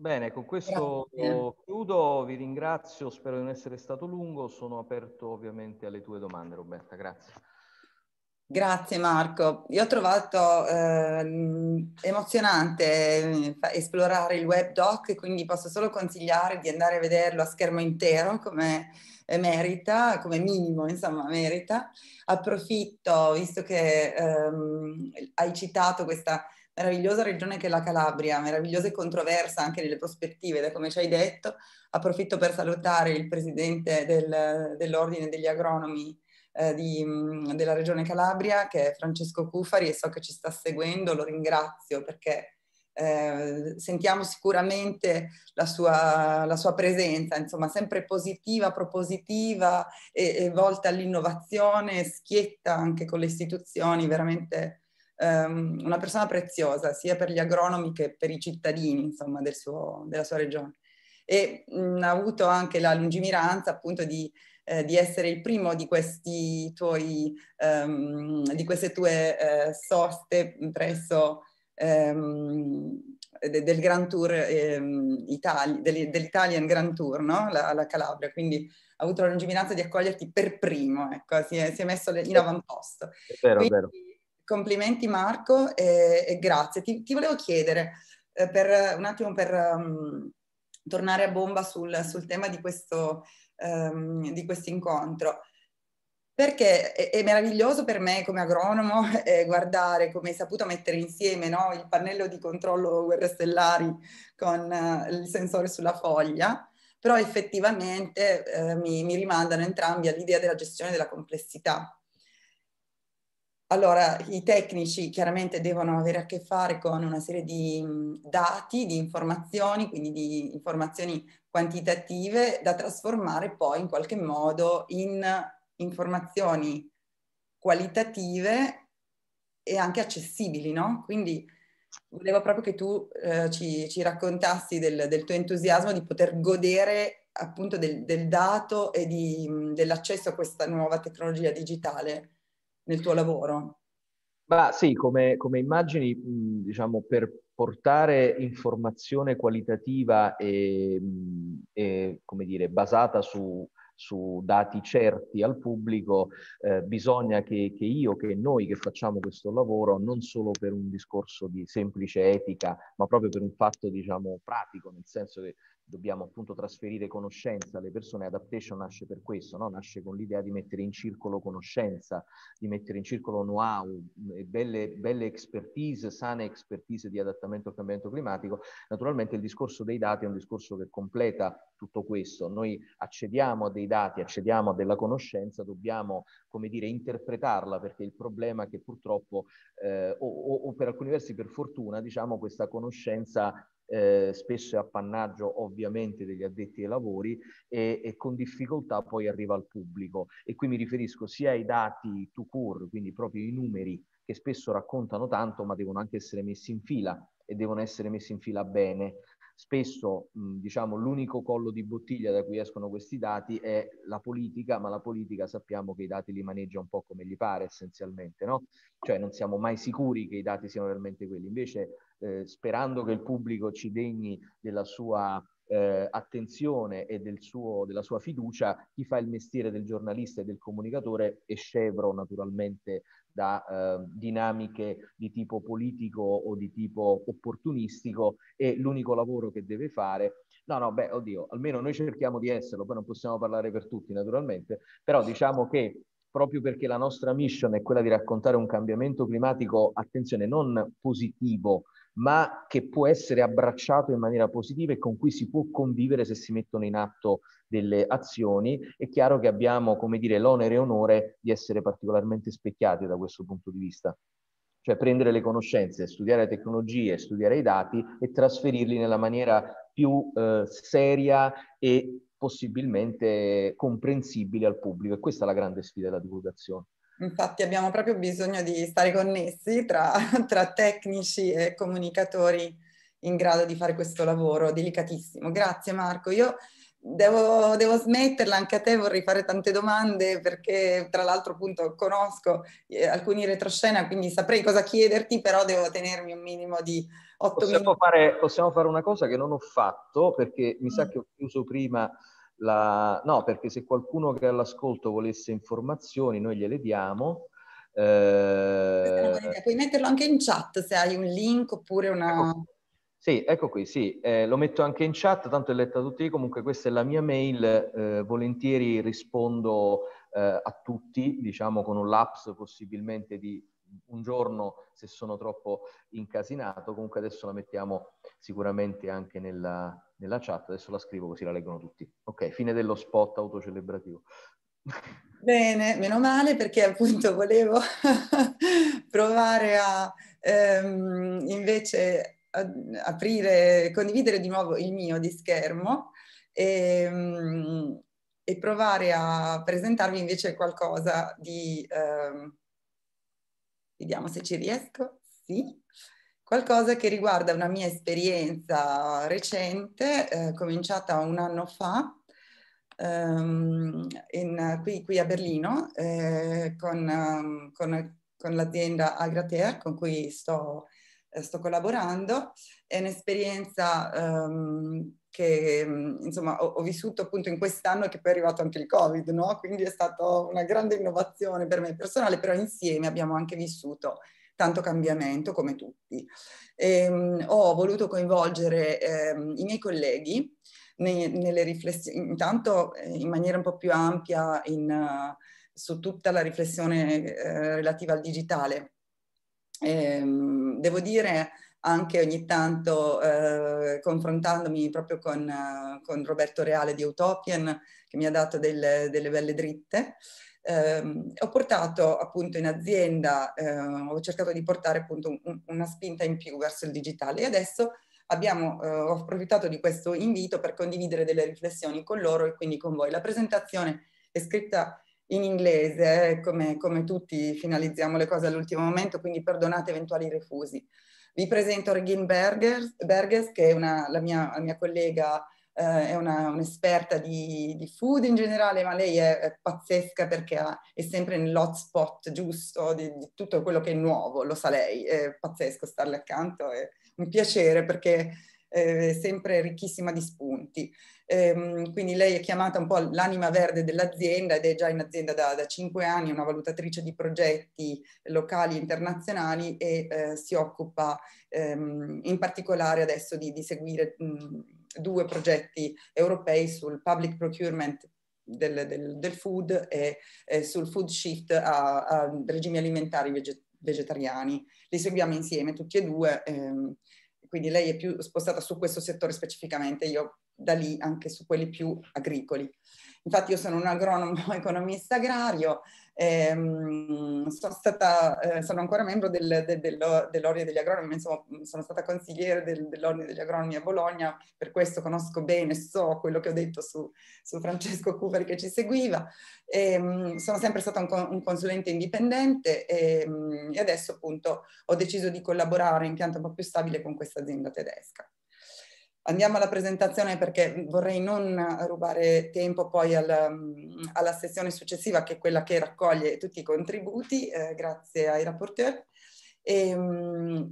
Bene, con questo Grazie. chiudo, vi ringrazio, spero di non essere stato lungo, sono aperto ovviamente alle tue domande Roberta, grazie. Grazie Marco, io ho trovato eh, emozionante eh, esplorare il web doc, quindi posso solo consigliare di andare a vederlo a schermo intero come eh, merita, come minimo insomma merita. Approfitto, visto che ehm, hai citato questa meravigliosa regione che è la Calabria, meravigliosa e controversa anche nelle prospettive, da come ci hai detto. Approfitto per salutare il presidente del, dell'Ordine degli Agronomi eh, di, mm, della regione Calabria, che è Francesco Cufari, e so che ci sta seguendo, lo ringrazio perché eh, sentiamo sicuramente la sua, la sua, presenza, insomma, sempre positiva, propositiva e, e volta all'innovazione, schietta anche con le istituzioni, veramente ehm, una persona preziosa sia per gli agronomi che per i cittadini, insomma, del suo, della sua regione. E mh, ha avuto anche la lungimiranza appunto di, eh, di essere il primo di, questi tuoi, ehm, di queste tue eh, soste presso ehm, del Grand Tour ehm, Itali, dell'Italian Grand Tour, no? la, la, Calabria, quindi ha avuto la lungimiranza di accoglierti per primo, ecco, si è, si è messo in avamposto. È vero, quindi, è vero. Complimenti Marco e, e grazie. Ti, ti, volevo chiedere eh, per, un attimo per um, tornare a bomba sul, sul tema di questo ehm, di quest incontro perché è, è, meraviglioso per me come agronomo eh, guardare come hai saputo mettere insieme no, il pannello di controllo guerre stellari con eh, il sensore sulla foglia, però effettivamente eh, mi, mi, rimandano entrambi all'idea della gestione della complessità. Allora, i tecnici chiaramente devono avere a che fare con una serie di dati, di informazioni, quindi di informazioni quantitative da trasformare poi in qualche modo in informazioni qualitative e anche accessibili, no? Quindi volevo proprio che tu eh, ci, ci, raccontassi del, del, tuo entusiasmo di poter godere appunto del, del dato e di, dell'accesso a questa nuova tecnologia digitale nel tuo lavoro? Ma sì, come, come, immagini, diciamo, per portare informazione qualitativa e, e come dire, basata su, su dati certi al pubblico, eh, bisogna che, che, io, che noi che facciamo questo lavoro, non solo per un discorso di semplice etica, ma proprio per un fatto, diciamo, pratico, nel senso che dobbiamo appunto trasferire conoscenza alle persone, adaptation nasce per questo, no? nasce con l'idea di mettere in circolo conoscenza, di mettere in circolo know-how, eh, belle, belle expertise, sane expertise di adattamento al cambiamento climatico. Naturalmente il discorso dei dati è un discorso che completa tutto questo, noi accediamo a dei dati, accediamo a della conoscenza, dobbiamo come dire interpretarla perché il problema è che purtroppo eh, o, o, o per alcuni versi per fortuna diciamo questa conoscenza eh, spesso è appannaggio ovviamente degli addetti ai lavori e, e, con difficoltà poi arriva al pubblico. E qui mi riferisco sia ai dati to cure, quindi proprio i numeri che spesso raccontano tanto ma devono anche essere messi in fila e devono essere messi in fila bene spesso mh, diciamo, l'unico collo di bottiglia da cui escono questi dati è la politica, ma la politica sappiamo che i dati li maneggia un po' come gli pare essenzialmente, no? cioè non siamo mai sicuri che i dati siano realmente quelli, invece eh, sperando che il pubblico ci degni della sua eh, attenzione e del suo, della sua fiducia, chi fa il mestiere del giornalista e del comunicatore è scevro naturalmente da eh, dinamiche di tipo politico o di tipo opportunistico e l'unico lavoro che deve fare, no no beh oddio, almeno noi cerchiamo di esserlo, poi non possiamo parlare per tutti naturalmente, però diciamo che proprio perché la nostra mission è quella di raccontare un cambiamento climatico, attenzione, non positivo, ma che può essere abbracciato in maniera positiva e con cui si può convivere se si mettono in atto delle azioni. È chiaro che abbiamo, come dire, l'onere e onore di essere particolarmente specchiati da questo punto di vista. Cioè prendere le conoscenze, studiare le tecnologie, studiare i dati e trasferirli nella maniera più eh, seria e possibilmente comprensibile al pubblico. E questa è la grande sfida della divulgazione. Infatti abbiamo proprio bisogno di stare connessi tra, tra tecnici e comunicatori in grado di fare questo lavoro delicatissimo. Grazie Marco. Io Devo, devo, smetterla, anche a te vorrei fare tante domande perché tra l'altro appunto conosco eh, alcuni retroscena, quindi saprei cosa chiederti, però devo tenermi un minimo di otto possiamo minuti. Fare, possiamo fare una cosa che non ho fatto perché mi sa mm. che ho chiuso prima la... no, perché se qualcuno che è all'ascolto volesse informazioni, noi gliele diamo. Eh... Puoi metterlo anche in chat se hai un link oppure una... Ecco. Sì, ecco qui, sì, eh, lo metto anche in chat, tanto è letta tutti, comunque questa è la mia mail, eh, volentieri rispondo eh, a tutti, diciamo con un lapso possibilmente di un giorno se sono troppo incasinato, comunque adesso la mettiamo sicuramente anche nella, nella chat, adesso la scrivo così la leggono tutti. Ok, fine dello spot autocelebrativo. Bene, meno male perché appunto volevo provare a ehm, invece a, aprire, condividere di nuovo il mio di schermo e, ehm, e provare a presentarvi invece qualcosa di... Ehm, Vediamo se ci riesco. Sì. Qualcosa che riguarda una mia esperienza recente, eh, cominciata un anno fa, ehm, in, qui, qui, a Berlino, eh, con, um, con, con l'azienda Agrater con cui sto, eh, sto collaborando. È un'esperienza um, che mhmm, insomma ho, ho, vissuto appunto in quest'anno che poi è arrivato anche il Covid, no? Quindi è stata una grande innovazione per me personale, però insieme abbiamo anche vissuto tanto cambiamento come tutti. E, ehm, ho voluto coinvolgere eh, i miei colleghi nei, nelle riflessioni, intanto eh, in maniera un po' più ampia in, su tutta la riflessione eh, relativa al digitale. E, ehm, devo dire anche ogni tanto eh, confrontandomi proprio con, eh, con, Roberto Reale di Utopian, che mi ha dato del, delle belle dritte. Eh, ho portato appunto in azienda, eh, ho cercato di portare appunto un, una spinta in più verso il digitale e adesso abbiamo, eh, ho approfittato di questo invito per condividere delle riflessioni con loro e quindi con voi. La presentazione è scritta in inglese, eh, come, come tutti finalizziamo le cose all'ultimo momento, quindi perdonate eventuali refusi. Vi presento Regine Bergers, Berges, che è una, la, mia, la mia collega Uh, è una, un'esperta di, di, food in generale, ma lei è, è pazzesca perché ha, è sempre nell'hotspot giusto di, di, tutto quello che è nuovo, lo sa lei, è pazzesco starle accanto, è un piacere perché eh, sempre ricchissima di spunti. Ehm, quindi lei è chiamata un po' l'anima verde dell'azienda ed è già in azienda da, da 5 anni, una valutatrice di progetti locali e internazionali e eh, si occupa ehm, in particolare adesso di, di seguire mh, due progetti europei sul public procurement del, del, del food e, e, sul food shift a, a regimi alimentari vegetariani vegetariani. Li seguiamo insieme tutti e due ehm, quindi lei è più spostata su questo settore specificamente, io da lì anche su quelli più agricoli. Infatti io sono un agronomo economista agrario, Ehm, sono, stata, eh, sono ancora membro del, del, del, dell'Ordine degli Agronomi, insomma, sono stata consigliere dell'Ordine degli Agronomi a Bologna, per questo conosco bene, so quello che ho detto su, su Francesco Cooper che ci seguiva. Ehm, sono sempre stata un, un consulente indipendente e, ehm, e adesso appunto ho deciso di collaborare in pianta un po' più stabile con questa azienda tedesca. Andiamo alla presentazione perché vorrei non rubare tempo poi alla, mm, alla sessione successiva che è quella che raccoglie tutti i contributi, eh, grazie ai rapporteur. Ehm,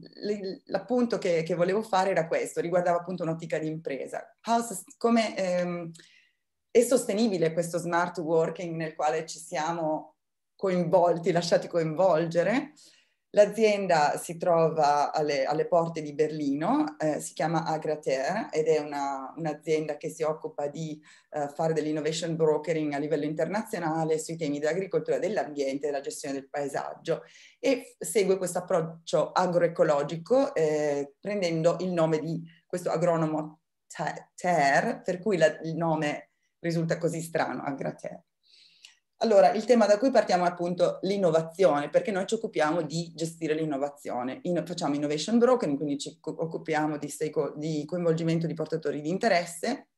l'appunto che, che, volevo fare era questo, riguardava appunto un'ottica di impresa. House, come ehm, è sostenibile questo smart working nel quale ci siamo coinvolti, lasciati coinvolgere? L'azienda si trova alle, alle porte di Berlino, eh, si chiama Agrater ed è una, un'azienda che si occupa di eh, fare dell'innovation brokering a livello internazionale sui temi dell'agricoltura, dell'ambiente e della gestione del paesaggio e segue questo approccio agroecologico eh, prendendo il nome di questo agronomo Ter, per cui la, il nome risulta così strano, Agrater. Allora, il tema da cui partiamo è appunto l'innovazione, perché noi ci occupiamo di gestire l'innovazione. In, facciamo innovation broken, quindi ci occupiamo di, di coinvolgimento di portatori di interesse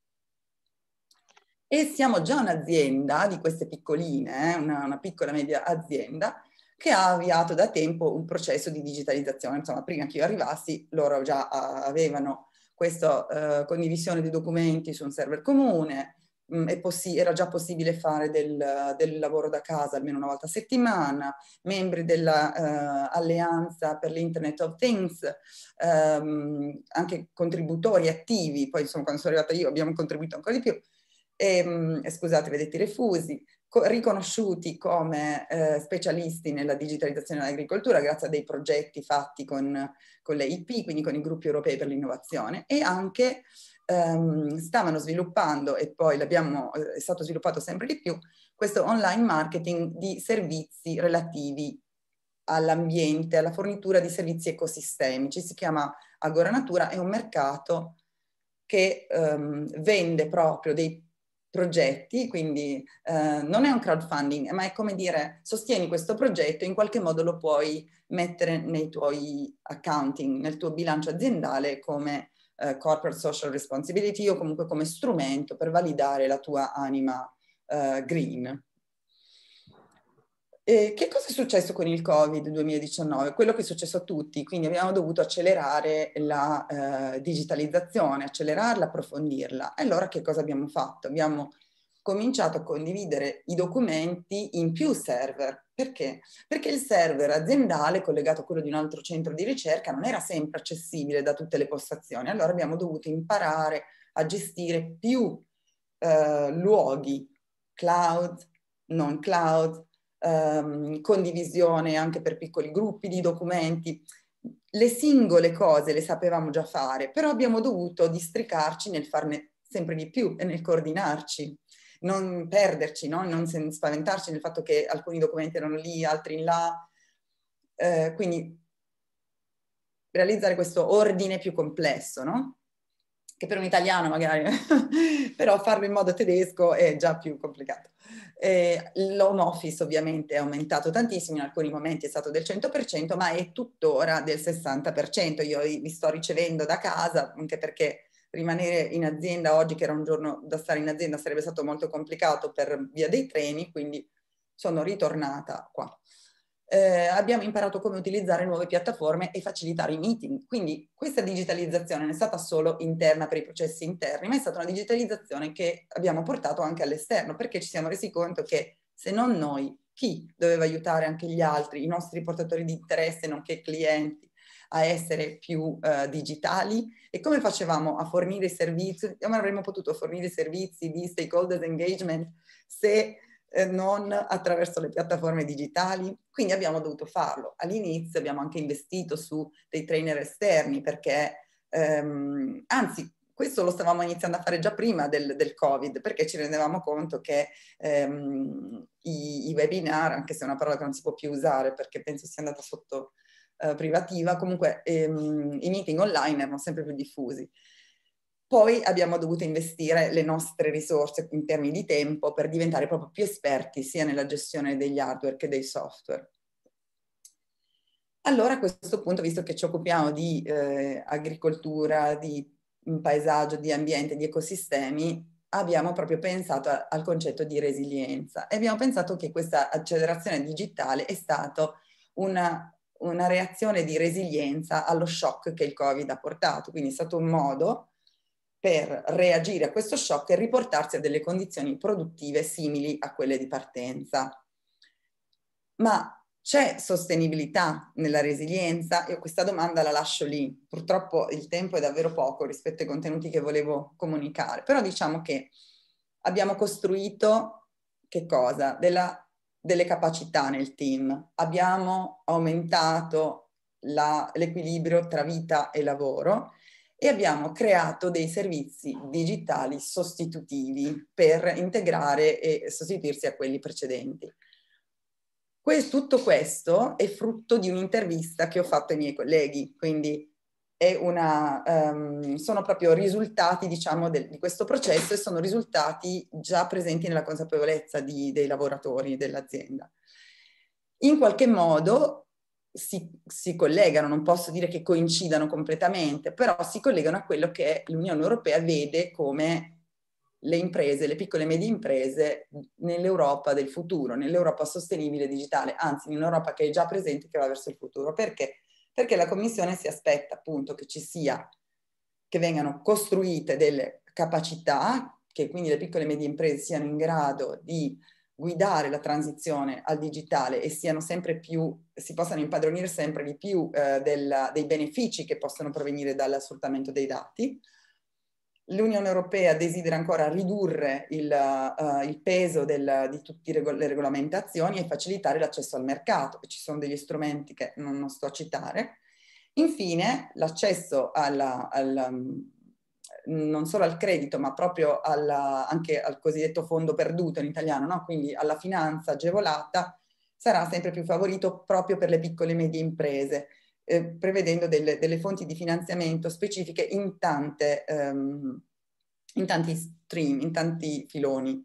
e siamo già un'azienda di queste piccoline, eh, una, una piccola media azienda, che ha avviato da tempo un processo di digitalizzazione. Insomma, prima che io arrivassi, loro già avevano questa eh, condivisione di documenti su un server comune, Mm, possi- era già possibile fare del, del, lavoro da casa almeno una volta a settimana, membri dell'alleanza eh, uh, per l'Internet of Things, um, anche contributori attivi, poi insomma quando sono arrivata io abbiamo contribuito ancora di più, e, um, eh, scusate, vedete i refusi, co- riconosciuti come uh, specialisti nella digitalizzazione dell'agricoltura grazie a dei progetti fatti con, con le IP, quindi con i gruppi europei per l'innovazione, e anche ehm, stavano sviluppando, e poi eh, è stato sviluppato sempre di più, questo online marketing di servizi relativi all'ambiente, alla fornitura di servizi ecosistemici. Si chiama Agora Natura, è un mercato che ehm, vende proprio dei progetti, quindi eh, non è un crowdfunding, ma è come dire sostieni questo progetto e in qualche modo lo puoi mettere nei tuoi accounting, nel tuo bilancio aziendale come eh, corporate social responsibility o comunque come strumento per validare la tua anima eh, green. E che cosa è successo con il Covid 2019? Quello che è successo a tutti, quindi abbiamo dovuto accelerare la eh, digitalizzazione, accelerarla, approfondirla. E allora che cosa abbiamo fatto? Abbiamo cominciato a condividere i documenti in più server. Perché? Perché il server aziendale collegato a quello di un altro centro di ricerca non era sempre accessibile da tutte le postazioni, allora abbiamo dovuto imparare a gestire più eh, luoghi, cloud, non cloud, ehm, condivisione anche per piccoli gruppi di documenti. Le singole cose le sapevamo già fare, però abbiamo dovuto districarci nel farne sempre di più e nel coordinarci non perderci, no? non spaventarci nel fatto che alcuni documenti erano lì, altri in là. Eh, quindi realizzare questo ordine più complesso, no? che per un italiano magari, però farlo in modo tedesco è già più complicato. Eh, l'home office ovviamente è aumentato tantissimo, in alcuni momenti è stato del 100%, ma è tuttora del 60%. Io mi sto ricevendo da casa anche perché rimanere in azienda oggi, che era un giorno da stare in azienda, sarebbe stato molto complicato per via dei treni, quindi sono ritornata qua. Eh, abbiamo imparato come utilizzare nuove piattaforme e facilitare i meeting. Quindi questa digitalizzazione non è stata solo interna per i processi interni, ma è stata una digitalizzazione che abbiamo portato anche all'esterno, perché ci siamo resi conto che se non noi, chi doveva aiutare anche gli altri, i nostri portatori di interesse, nonché clienti, a essere più eh, digitali e come facevamo a fornire servizi, come avremmo potuto fornire servizi di stakeholders engagement se eh, non attraverso le piattaforme digitali. Quindi abbiamo dovuto farlo. All'inizio abbiamo anche investito su dei trainer esterni perché, ehm, anzi, questo lo stavamo iniziando a fare già prima del, del Covid, perché ci rendevamo conto che ehm, i, i, webinar, anche se è una parola che non si può più usare perché penso sia andata sotto eh, privativa, comunque ehm, i meeting online erano sempre più diffusi. Poi abbiamo dovuto investire le nostre risorse in termini di tempo per diventare proprio più esperti sia nella gestione degli hardware che dei software. Allora a questo punto, visto che ci occupiamo di eh, agricoltura, di mm, paesaggio, di ambiente, di ecosistemi, abbiamo proprio pensato a, al concetto di resilienza e abbiamo pensato che questa accelerazione digitale è stata una una reazione di resilienza allo shock che il Covid ha portato. Quindi è stato un modo per reagire a questo shock e riportarsi a delle condizioni produttive simili a quelle di partenza. Ma c'è sostenibilità nella resilienza? Io questa domanda la lascio lì. Purtroppo il tempo è davvero poco rispetto ai contenuti che volevo comunicare, però diciamo che abbiamo costruito che cosa? Della delle capacità nel team, abbiamo aumentato la, l'equilibrio tra vita e lavoro e abbiamo creato dei servizi digitali sostitutivi per integrare e sostituirsi a quelli precedenti. Que- tutto questo è frutto di un'intervista che ho fatto ai miei colleghi, quindi una, um, sono proprio risultati diciamo, del, di questo processo e sono risultati già presenti nella consapevolezza di, dei lavoratori dell'azienda. In qualche modo si, si, collegano, non posso dire che coincidano completamente, però si collegano a quello che l'Unione Europea vede come le imprese, le piccole e medie imprese nell'Europa del futuro, nell'Europa sostenibile e digitale, anzi in un'Europa che è già presente e che va verso il futuro. Perché? perché la Commissione si aspetta appunto che ci sia, che vengano costruite delle capacità, che quindi le piccole e medie imprese siano in grado di guidare la transizione al digitale e siano sempre più, si possano impadronire sempre di più eh, della, dei benefici che possono provenire dall'assoltamento dei dati L'Unione Europea desidera ancora ridurre il, uh, il peso del, di tutte regol- le regolamentazioni e facilitare l'accesso al mercato. Ci sono degli strumenti che non, non sto a citare. Infine, l'accesso alla, alla, mm, non solo al credito, ma proprio alla, anche al cosiddetto fondo perduto in italiano, no? quindi alla finanza agevolata, sarà sempre più favorito proprio per le piccole e medie imprese eh, prevedendo delle, delle, fonti di finanziamento specifiche in, tante, ehm, in tanti stream, in tanti filoni.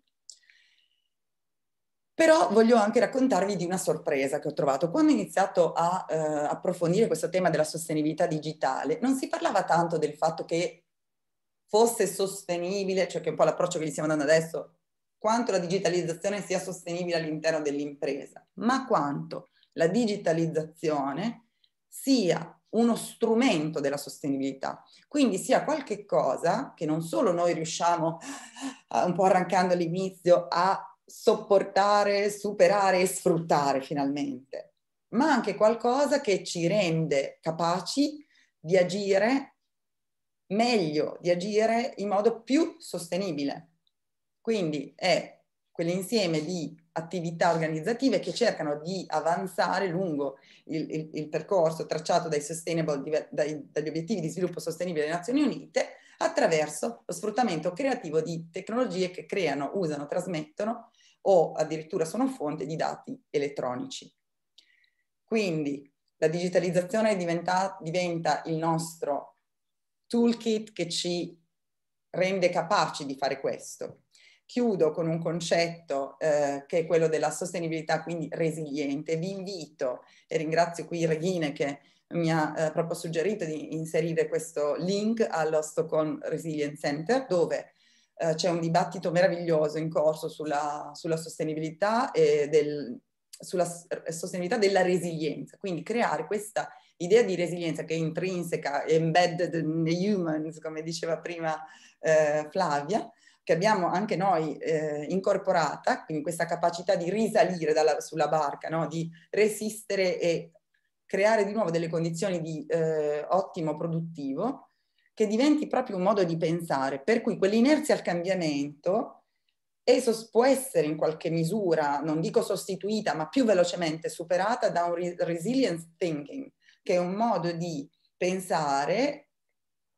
Però voglio anche raccontarvi di una sorpresa che ho trovato. Quando ho iniziato a eh, approfondire questo tema della sostenibilità digitale, non si parlava tanto del fatto che fosse sostenibile, cioè che un po' l'approccio che gli stiamo dando adesso, quanto la digitalizzazione sia sostenibile all'interno dell'impresa, ma quanto la digitalizzazione sia uno strumento della sostenibilità, quindi sia qualche cosa che non solo noi riusciamo, eh, un po' arrancando all'inizio, a sopportare, superare e sfruttare finalmente, ma anche qualcosa che ci rende capaci di agire meglio, di agire in modo più sostenibile. Quindi è quell'insieme di attività organizzative che cercano di avanzare lungo il, il, il percorso tracciato dai dai, dagli obiettivi di sviluppo sostenibile delle Nazioni Unite attraverso lo sfruttamento creativo di tecnologie che creano, usano, trasmettono o addirittura sono fonte di dati elettronici. Quindi la digitalizzazione diventa, diventa il nostro toolkit che ci rende capaci di fare questo Chiudo con un concetto eh, che è quello della sostenibilità, quindi resiliente. Vi invito, e ringrazio qui Regine che mi ha eh, proprio suggerito di inserire questo link allo Stockholm Resilience Center, dove eh, c'è un dibattito meraviglioso in corso sulla, sulla sostenibilità e del, sulla sostenibilità della resilienza, quindi creare questa idea di resilienza che è intrinseca, embedded in the humans, come diceva prima eh, Flavia, che abbiamo anche noi eh, incorporata, quindi questa capacità di risalire dalla, sulla barca, no? di resistere e creare di nuovo delle condizioni di eh, ottimo produttivo, che diventi proprio un modo di pensare, per cui quell'inerzia al cambiamento esos può essere in qualche misura, non dico sostituita, ma più velocemente superata da un resilience thinking, che è un modo di pensare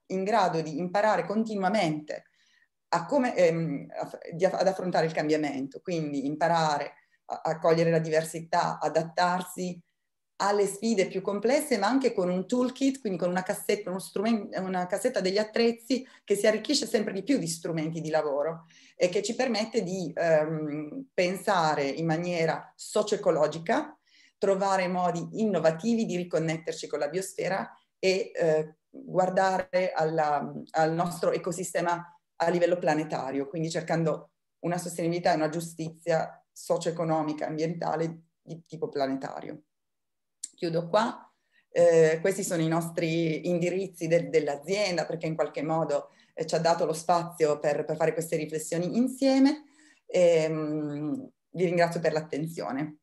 in grado di imparare continuamente come, ehm, ad affrontare il cambiamento, quindi imparare a, a cogliere la diversità, adattarsi alle sfide più complesse, ma anche con un toolkit, quindi con una cassetta, una cassetta, degli attrezzi che si arricchisce sempre di più di strumenti di lavoro e che ci permette di ehm, pensare in maniera socio-ecologica, trovare modi innovativi di riconnetterci con la biosfera e eh, guardare alla, al nostro ecosistema a livello planetario, quindi cercando una sostenibilità e una giustizia socio-economica e ambientale di tipo planetario. Chiudo qua. Eh, questi sono i nostri indirizzi de- dell'azienda perché in qualche modo eh, ci ha dato lo spazio per, per fare queste riflessioni insieme. E, ehm, mh, vi ringrazio per l'attenzione.